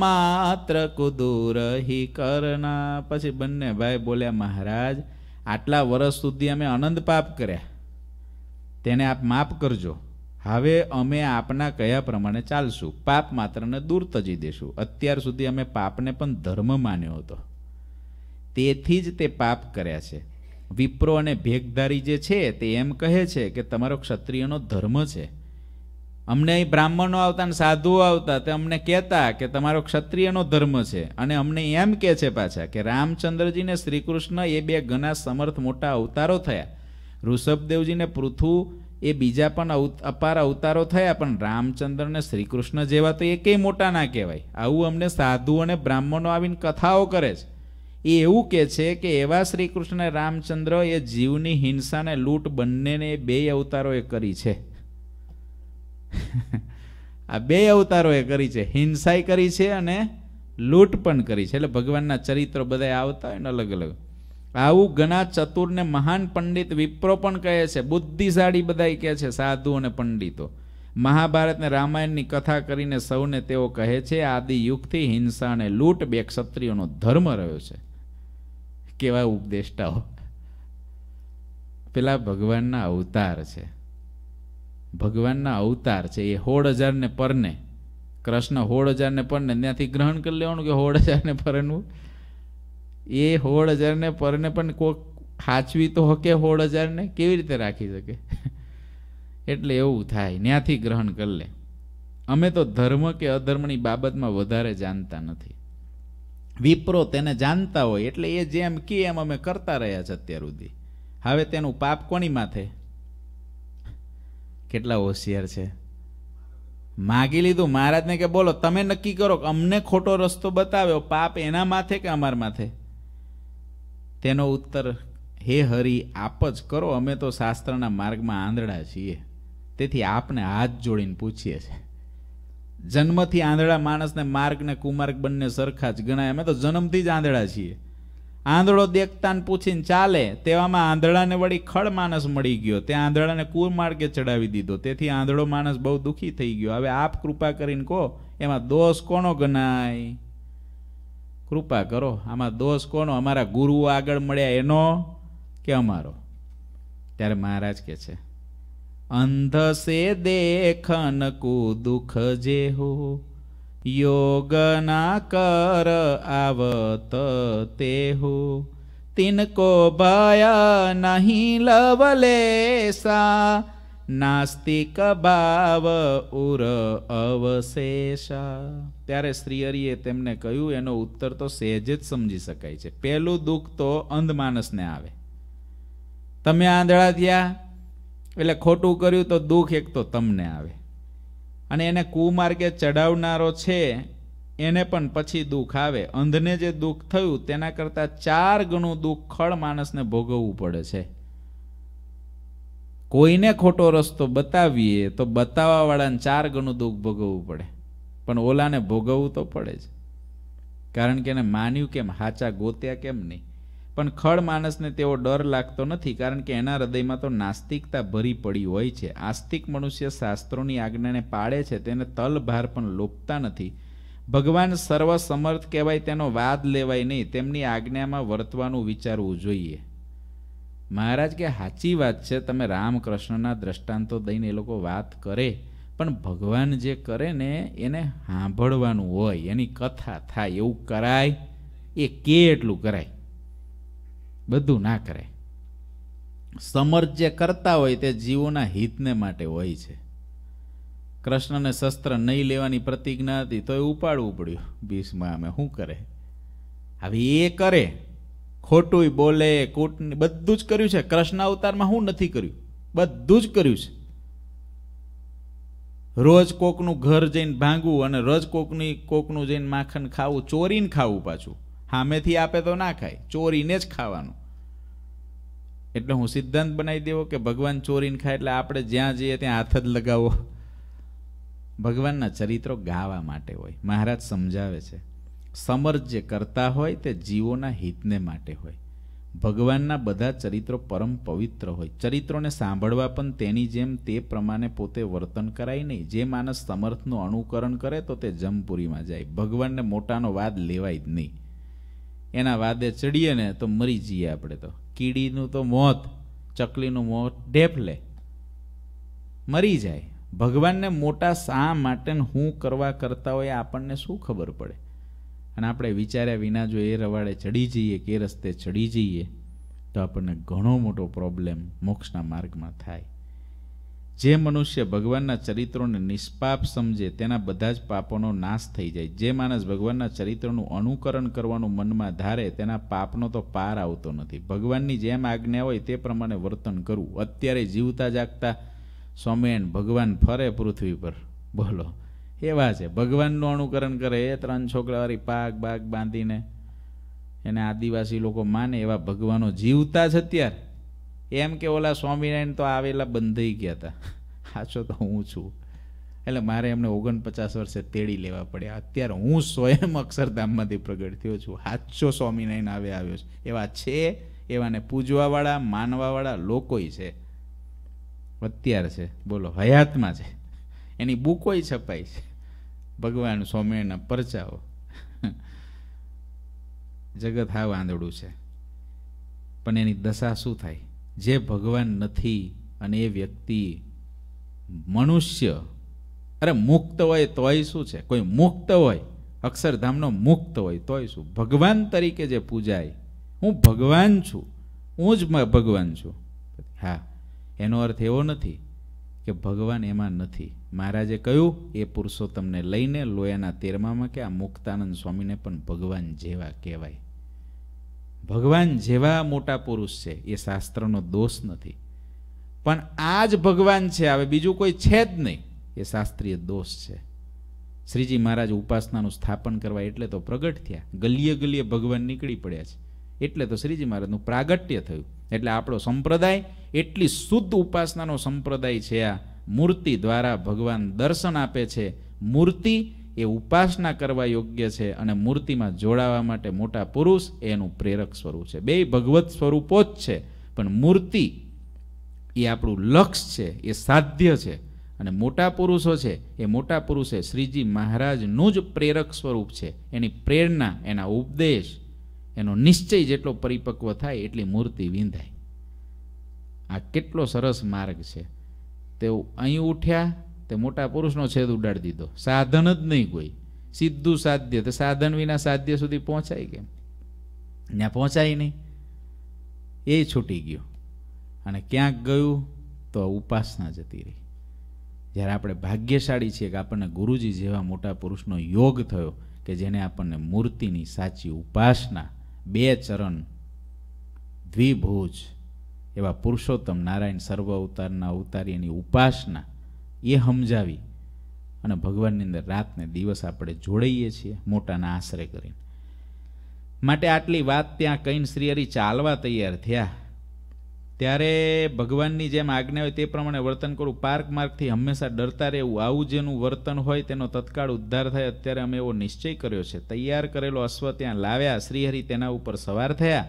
માત્ર કુદુરહી કરના પછી બંને ભાઈ બોલ્યા મહારાજ આટલા વર્ષ સુધી અમે અનંત પાપ કર્યા તેને આપ માફ કરજો હવે અમે આપના કયા પ્રમાણે ચાલશું પાપ માત્રને દૂર તજી દેશું અત્યાર સુધી અમે પાપને પણ ધર્મ માન્યો હતો તેથી જ તે પાપ કર્યા છે વિપ્રો અને ભેગધારી જે છે તે એમ કહે છે કે તમારો ક્ષત્રિયનો ધર્મ છે અમને અહીં બ્રાહ્મણો આવતા અને સાધુઓ આવતા તે અમને કહેતા કે તમારો ક્ષત્રિયનો ધર્મ છે અને અમને એમ કહે છે પાછા કે રામચંદ્રજીને શ્રીકૃષ્ણ એ બે ઘણા સમર્થ મોટા અવતારો થયા ઋષભદેવજીને પૃથુ એ બીજા પણ અપાર અવતારો થયા પણ રામચંદ્ર અને શ્રીકૃષ્ણ જેવા તો એકેય મોટા ના કહેવાય આવું અમને સાધુ અને બ્રાહ્મણો આવીને કથાઓ કરે છે એ એવું કહે છે કે એવા શ્રીકૃષ્ણ અને રામચંદ્ર એ જીવની હિંસાને લૂંટ બંનેને એ બે અવતારોએ કરી છે આ બે અવતારોએ કરી છે હિંસાઈ કરી છે અને લૂંટ પણ કરી છે એટલે ભગવાનના ચરિત્રો બધા આવતા હોય ને અલગ અલગ આવું ઘણા ને મહાન પંડિત વિપ્રો પણ કહે છે બુદ્ધિશાળી બધા કહે છે સાધુ અને પંડિતો મહાભારતને રામાયણની કથા કરીને સૌને તેઓ કહે છે આદિ યુગથી હિંસા અને લૂંટ બે ક્ષત્રિયોનો ધર્મ રહ્યો છે કેવા ઉપદેષ્ટાઓ પેલા ભગવાનના અવતાર છે ભગવાનના અવતાર છે એ હોળ હજારને પરને કૃષ્ણ હોળ હજારને પરને ત્યાંથી ગ્રહણ કરી લેવાનું કે હોળ હજારને પરનું એ હોળ હજારને પરને પણ કોક હાચવી તો હકે હોળ હજારને કેવી રીતે રાખી શકે એટલે એવું થાય ત્યાંથી ગ્રહણ કરી લે અમે તો ધર્મ કે અધર્મની બાબતમાં વધારે જાણતા નથી વિપ્રો તેને જાણતા હોય એટલે એ જેમ કે એમ અમે કરતા રહ્યા છે અત્યાર સુધી હવે તેનું પાપ કોની માથે કેટલા હોશિયાર છે માગી લીધું મહારાજને કે બોલો તમે નક્કી કરો અમને ખોટો રસ્તો બતાવ્યો પાપ એના માથે કે અમારા માથે તેનો ઉત્તર હે હરિ આપ જ કરો અમે તો શાસ્ત્રના માર્ગમાં આંધળા છીએ તેથી આપને હાથ જોડીને પૂછીએ છીએ જન્મથી આંધળા માણસને માર્ગ ને કુમાર્ગ બંને સરખા જ ગણાય અમે તો જન્મથી જ આંધળા છીએ આંધળો દેખતાને પૂછીને ચાલે તેવામાં આંધળાને વળી ખડ માણસ મળી ગયો તે આંધળાને કુમાર્ગે ચડાવી દીધો તેથી આંધળો માણસ બહુ દુઃખી થઈ ગયો હવે આપ કૃપા કરીને કહો એમાં દોષ કોનો ગણાય કૃપા કરો આમાં દોષ કોનો અમારા ગુરુ આગળ મળ્યા એનો કે અમારો ત્યારે મહારાજ કે છે અંધ સે દેખન કુ દુઃખ જે હો યોગ ના કર આવત તે હો તિનકો ભય નહીં લવલે સા નાસ્તિક ભાવ ઉર અવશેષ ત્યારે શ્રીહરિએ તેમને કહ્યું એનો ઉત્તર તો સહેજ જ સમજી શકાય છે પહેલું દુઃખ તો અંધ માણસને આવે તમે આંધળા થયા એટલે ખોટું કર્યું તો દુઃખ એક તો તમને આવે અને એને કુમાર્ગે ચડાવનારો છે એને પણ પછી દુઃખ આવે અંધને જે દુઃખ થયું તેના કરતાં ચાર ગણું દુઃખ ખળ માણસને ભોગવવું પડે છે કોઈને ખોટો રસ્તો બતાવીએ તો બતાવવાવાળાને ચાર ગણું દુઃખ ભોગવવું પડે પણ ઓલાને ભોગવવું તો પડે જ કારણ કે એને માન્યું કેમ હાચા ગોત્યા કેમ નહીં પણ ખળ માણસને તેવો ડર લાગતો નથી કારણ કે એના હૃદયમાં તો નાસ્તિકતા ભરી પડી હોય છે આસ્તિક મનુષ્ય શાસ્ત્રોની આજ્ઞાને પાડે છે તેને તલભાર પણ લોપતા નથી ભગવાન સર્વસમર્થ કહેવાય તેનો વાદ લેવાય નહીં તેમની આજ્ઞામાં વર્તવાનું વિચારવું જોઈએ મહારાજ કે સાચી વાત છે તમે રામકૃષ્ણના દ્રષ્ટાંતો દઈને એ લોકો વાત કરે પણ ભગવાન જે કરે ને એને સાંભળવાનું હોય એની કથા થાય એવું કરાય એ કે એટલું કરાય બધું ના કરાય સમર્થ જે કરતા હોય તે જીવોના હિતને માટે હોય છે કૃષ્ણને શસ્ત્ર નહીં લેવાની પ્રતિજ્ઞા હતી તો એ ઉપાડવું પડ્યું ભીષ્મ અમે શું કરે હવે એ કરે ખોટું બોલે કૂટ બધું જ કર્યું છે કૃષ્ણ અવતારમાં હું નથી કર્યું બધું જ કર્યું છે રોજ કોકનું ઘર જઈને ભાંગવું અને રોજ કોકની કોકનું જઈને માખણ ખાવું ચોરીને ખાવું પાછું સામેથી આપે તો ના ખાય ચોરીને જ ખાવાનું એટલે હું સિદ્ધાંત બનાવી દેવો કે ભગવાન ચોરીને ખાય એટલે આપણે જ્યાં જઈએ ત્યાં હાથ જ લગાવો ભગવાનના ચરિત્રો ગાવા માટે હોય મહારાજ સમજાવે છે સમર જે કરતા હોય તે જીવોના હિતને માટે હોય ભગવાનના બધા ચરિત્રો પરમ પવિત્ર હોય ચરિત્રોને સાંભળવા પણ તેની જેમ તે પ્રમાણે પોતે વર્તન કરાય નહીં જે માણસ સમર્થનું અનુકરણ કરે તો તે જમપુરીમાં જાય ભગવાનને મોટાનો વાદ લેવાય જ નહીં એના વાદે ચડીએ ને તો મરી જઈએ આપણે તો કીડીનું તો મોત ચકલીનું મોત ઢેફ લે મરી જાય ભગવાનને મોટા શા માટે હું કરવા કરતા હોય આપણને શું ખબર પડે અને આપણે વિચાર્યા વિના જો એ રવાડે ચડી જઈએ કે રસ્તે ચડી જઈએ તો આપણને ઘણો મોટો પ્રોબ્લેમ મોક્ષના માર્ગમાં થાય જે મનુષ્ય ભગવાનના ચરિત્રોને નિષ્પાપ સમજે તેના બધા જ પાપોનો નાશ થઈ જાય જે માણસ ભગવાનના ચરિત્રનું અનુકરણ કરવાનું મનમાં ધારે તેના પાપનો તો પાર આવતો નથી ભગવાનની જેમ આજ્ઞા હોય તે પ્રમાણે વર્તન કરવું અત્યારે જીવતા જાગતા સ્વામિયણ ભગવાન ફરે પૃથ્વી પર બોલો એવા છે ભગવાનનું અનુકરણ કરે એ ત્રણ છોકરાવાળી પાક બાગ બાંધીને એને આદિવાસી લોકો માને એવા ભગવાનો જીવતા જ અત્યાર એમ કે ઓલા સ્વામિનારાયણ તો આવેલા બંધાઈ ગયા હતા સાચો તો હું છું એટલે મારે એમને ઓગણપચાસ વર્ષે તેડી લેવા પડ્યા અત્યારે હું સ્વયં અક્ષરધામમાંથી પ્રગટ થયો છું સાચો સ્વામિનારાયણ આવે આવ્યો છે એવા છે એવાને પૂજવાવાળા માનવાવાળા લોકોય છે અત્યારે છે બોલો હયાતમાં છે એની બુકોય છપાય છે ભગવાન સ્વામિનારાયણના પરચાઓ જગત હા વાંદડું છે પણ એની દશા શું થાય જે ભગવાન નથી અને એ વ્યક્તિ મનુષ્ય અરે મુક્ત હોય તોય શું છે કોઈ મુક્ત હોય અક્ષરધામનો મુક્ત હોય તોય શું ભગવાન તરીકે જે પૂજાય હું ભગવાન છું હું જ ભગવાન છું હા એનો અર્થ એવો નથી કે ભગવાન એમાં નથી મહારાજે કહ્યું એ પુરુષો તમને લઈને લોયાના તેરમામાં કે આ મુક્તાનંદ સ્વામીને પણ ભગવાન જેવા કહેવાય ભગવાન જેવા મોટા પુરુષ છે એ શાસ્ત્રનો દોષ નથી પણ આ જ ભગવાન છે હવે બીજું કોઈ છે જ નહીં એ શાસ્ત્રીય દોષ છે શ્રીજી મહારાજ ઉપાસનાનું સ્થાપન કરવા એટલે તો પ્રગટ થયા ગલીએ ગલીએ ભગવાન નીકળી પડ્યા છે એટલે તો શ્રીજી મહારાજનું પ્રાગટ્ય થયું એટલે આપણો સંપ્રદાય એટલી શુદ્ધ ઉપાસનાનો સંપ્રદાય છે આ મૂર્તિ દ્વારા ભગવાન દર્શન આપે છે મૂર્તિ એ ઉપાસના કરવા યોગ્ય છે અને મૂર્તિમાં જોડાવા માટે મોટા પુરુષ એનું પ્રેરક સ્વરૂપ છે બે ભગવત સ્વરૂપો જ છે પણ મૂર્તિ એ આપણું લક્ષ્ય છે એ સાધ્ય છે અને મોટા પુરુષો છે એ મોટા પુરુષે શ્રીજી મહારાજનું જ પ્રેરક સ્વરૂપ છે એની પ્રેરણા એના ઉપદેશ એનો નિશ્ચય જેટલો પરિપક્વ થાય એટલી મૂર્તિ વિંધાય આ કેટલો સરસ માર્ગ છે તે અહીં ઉઠ્યા તે મોટા પુરુષનો છેદ ઉડાડી દીધો સાધન જ નહીં કોઈ સીધું સાધ્ય તો સાધન વિના સાધ્ય સુધી પહોંચાય કેમ ત્યાં પહોંચાય નહીં એ છૂટી ગયું અને ક્યાંક ગયું તો ઉપાસના જતી રહી જ્યારે આપણે ભાગ્યશાળી છીએ કે આપણને ગુરુજી જેવા મોટા પુરુષનો યોગ થયો કે જેને આપણને મૂર્તિની સાચી ઉપાસના બે ચરણ દ્વિભુજ એવા પુરુષોત્તમ નારાયણ સર્વ અવતારના અવતારી એની ઉપાસના એ સમજાવી અને ભગવાનની અંદર રાતને દિવસ આપણે જોડાઈએ છીએ મોટાના આશરે કરીને માટે આટલી વાત ત્યાં કહીને શ્રીહરિ ચાલવા તૈયાર થયા ત્યારે ભગવાનની જેમ આજ્ઞા હોય તે પ્રમાણે વર્તન કરું પાર્ક માર્ગથી હંમેશા ડરતા રહેવું આવું જેનું વર્તન હોય તેનો તત્કાળ ઉદ્ધાર થાય અત્યારે અમે એવો નિશ્ચય કર્યો છે તૈયાર કરેલો અશ્વ ત્યાં લાવ્યા શ્રીહરિ તેના ઉપર સવાર થયા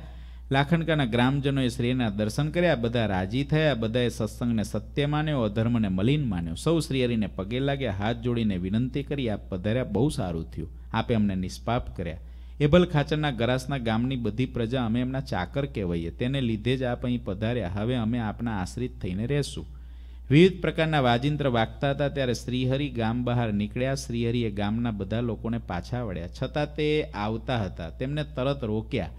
લાખણકાના ગ્રામજનોએ શ્રીના દર્શન કર્યા બધા રાજી થયા બધાએ સત્સંગને સત્ય માન્યો અધર્મને મલિન માન્યો સૌ શ્રીહરીને પગે લાગ્યા હાથ જોડીને વિનંતી કરી આપ પધાર્યા બહુ સારું થયું આપે અમને નિષ્પાપ કર્યા એબલ ખાચરના ગરાસના ગામની બધી પ્રજા અમે એમના ચાકર કહેવાઈએ તેને લીધે જ આપ અહીં પધાર્યા હવે અમે આપના આશ્રિત થઈને રહેશું વિવિધ પ્રકારના વાજિંત્ર વાગતા હતા ત્યારે શ્રીહરિ ગામ બહાર નીકળ્યા શ્રીહરિએ ગામના બધા લોકોને પાછા વળ્યા છતાં તે આવતા હતા તેમને તરત રોક્યા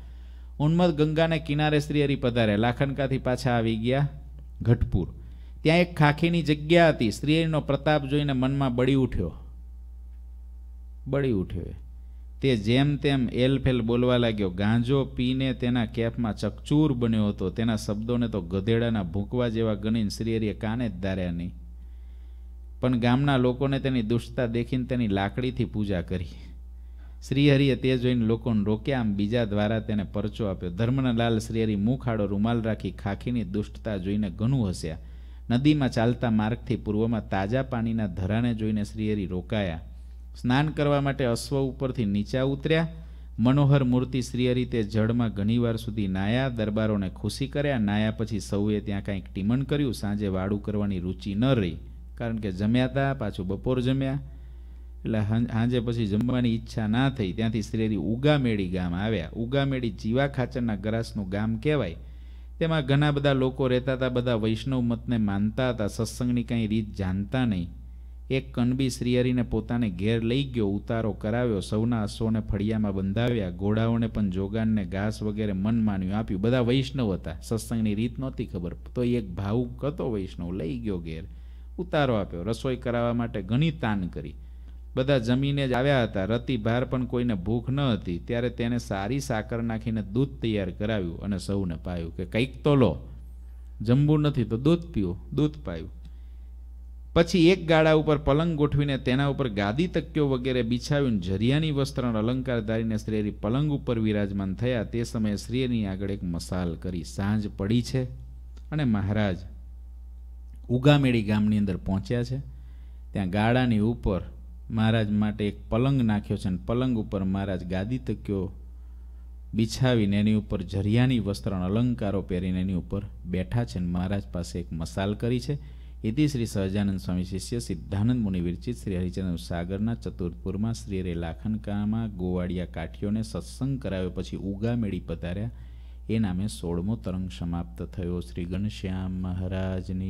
ઉન્મદ ગંગાને કિનારે શ્રીહરિ પધારે લાખનકાથી પાછા આવી ગયા ઘટપુર ત્યાં એક ખાખીની જગ્યા હતી શ્રીહરિનો પ્રતાપ જોઈને મનમાં બળી ઉઠ્યો બળી ઉઠ્યો તે જેમ તેમ એલફેલ બોલવા લાગ્યો ગાંજો પીને તેના કેફમાં ચકચૂર બન્યો હતો તેના શબ્દોને તો ગધેડાના ભૂંકવા જેવા ગણીને શ્રીહરિએ કાને જ ધાર્યા નહીં પણ ગામના લોકોને તેની દુષ્ટતા દેખીને તેની લાકડીથી પૂજા કરી શ્રીહરિએ તે જોઈને લોકોને રોક્યા આમ બીજા દ્વારા તેને પરચો આપ્યો ધર્મનાલાલ શ્રીહરિ મુખાડો રૂમાલ રાખી ખાખીની દુષ્ટતા જોઈને ઘણું હસ્યા નદીમાં ચાલતા માર્ગથી પૂર્વમાં તાજા પાણીના ધરાને જોઈને શ્રીહરિ રોકાયા સ્નાન કરવા માટે અશ્વ ઉપરથી નીચા ઉતર્યા મનોહર મૂર્તિ શ્રીહરિ તે જળમાં ઘણીવાર સુધી નાયા દરબારોને ખુશી કર્યા નાયા પછી સૌએ ત્યાં કાંઈક ટીમણ કર્યું સાંજે વાડું કરવાની રુચિ ન રહી કારણ કે જમ્યા હતા પાછું બપોર જમ્યા એટલે સાંજે પછી જમવાની ઈચ્છા ના થઈ ત્યાંથી શ્રેરી ઉગામેડી ગામ આવ્યા ઉગામેડી જીવા ખાચરના ગ્રાસનું ગામ કહેવાય તેમાં ઘણા બધા લોકો રહેતા હતા બધા વૈષ્ણવ મતને માનતા હતા સત્સંગની કાંઈ રીત જાણતા નહીં એક કનબી શ્રીહરિને પોતાને ઘેર લઈ ગયો ઉતારો કરાવ્યો સૌના અશ્વોને ફળિયામાં બંધાવ્યા ઘોડાઓને પણ જોગાનને ઘાસ વગેરે મન માન્યું આપ્યું બધા વૈષ્ણવ હતા સત્સંગની રીત નહોતી ખબર તો એક ભાવુક હતો વૈષ્ણવ લઈ ગયો ઘેર ઉતારો આપ્યો રસોઈ કરાવવા માટે ઘણી તાન કરી બધા જમીને જ આવ્યા હતા રતિ ભાર પણ કોઈને ભૂખ ન હતી ત્યારે તેને સારી સાકર નાખીને દૂધ તૈયાર કરાવ્યું અને સૌને પાયું કે કંઈક તો લો જમવું નથી તો દૂધ પીવું દૂધ પાયું પછી એક ગાળા ઉપર પલંગ ગોઠવીને તેના ઉપર ગાદી તક્યો વગેરે બિછાવીને ઝરિયાની વસ્ત્રણ અલંકાર ધારીને શ્રેરી પલંગ ઉપર વિરાજમાન થયા તે સમયે શ્રેયની આગળ એક મસાલ કરી સાંજ પડી છે અને મહારાજ ઉગામેડી ગામની અંદર પહોંચ્યા છે ત્યાં ગાળાની ઉપર મહારાજ માટે એક પલંગ નાખ્યો છે અને પલંગ ઉપર મહારાજ ગાદી તક્યો બિછાવીને એની ઉપર ઝરિયાની વસ્ત્ર અલંકારો પહેરીને એની ઉપર બેઠા છે અને મહારાજ પાસે એક મસાલ કરી છે એથી શ્રી સહજાનંદ સ્વામી શિષ્ય સિદ્ધાનંદ મુનિ વિરચિત શ્રી હરિચંદ્ર સાગરના ચતુર્થપુરમાં શ્રી રે લાખનકામાં ગોવાડિયા કાઠીઓને સત્સંગ કરાવ્યો પછી ઉગામેળી પધાર્યા એ નામે સોળમો તરંગ સમાપ્ત થયો શ્રી ઘનશ્યામ મહારાજની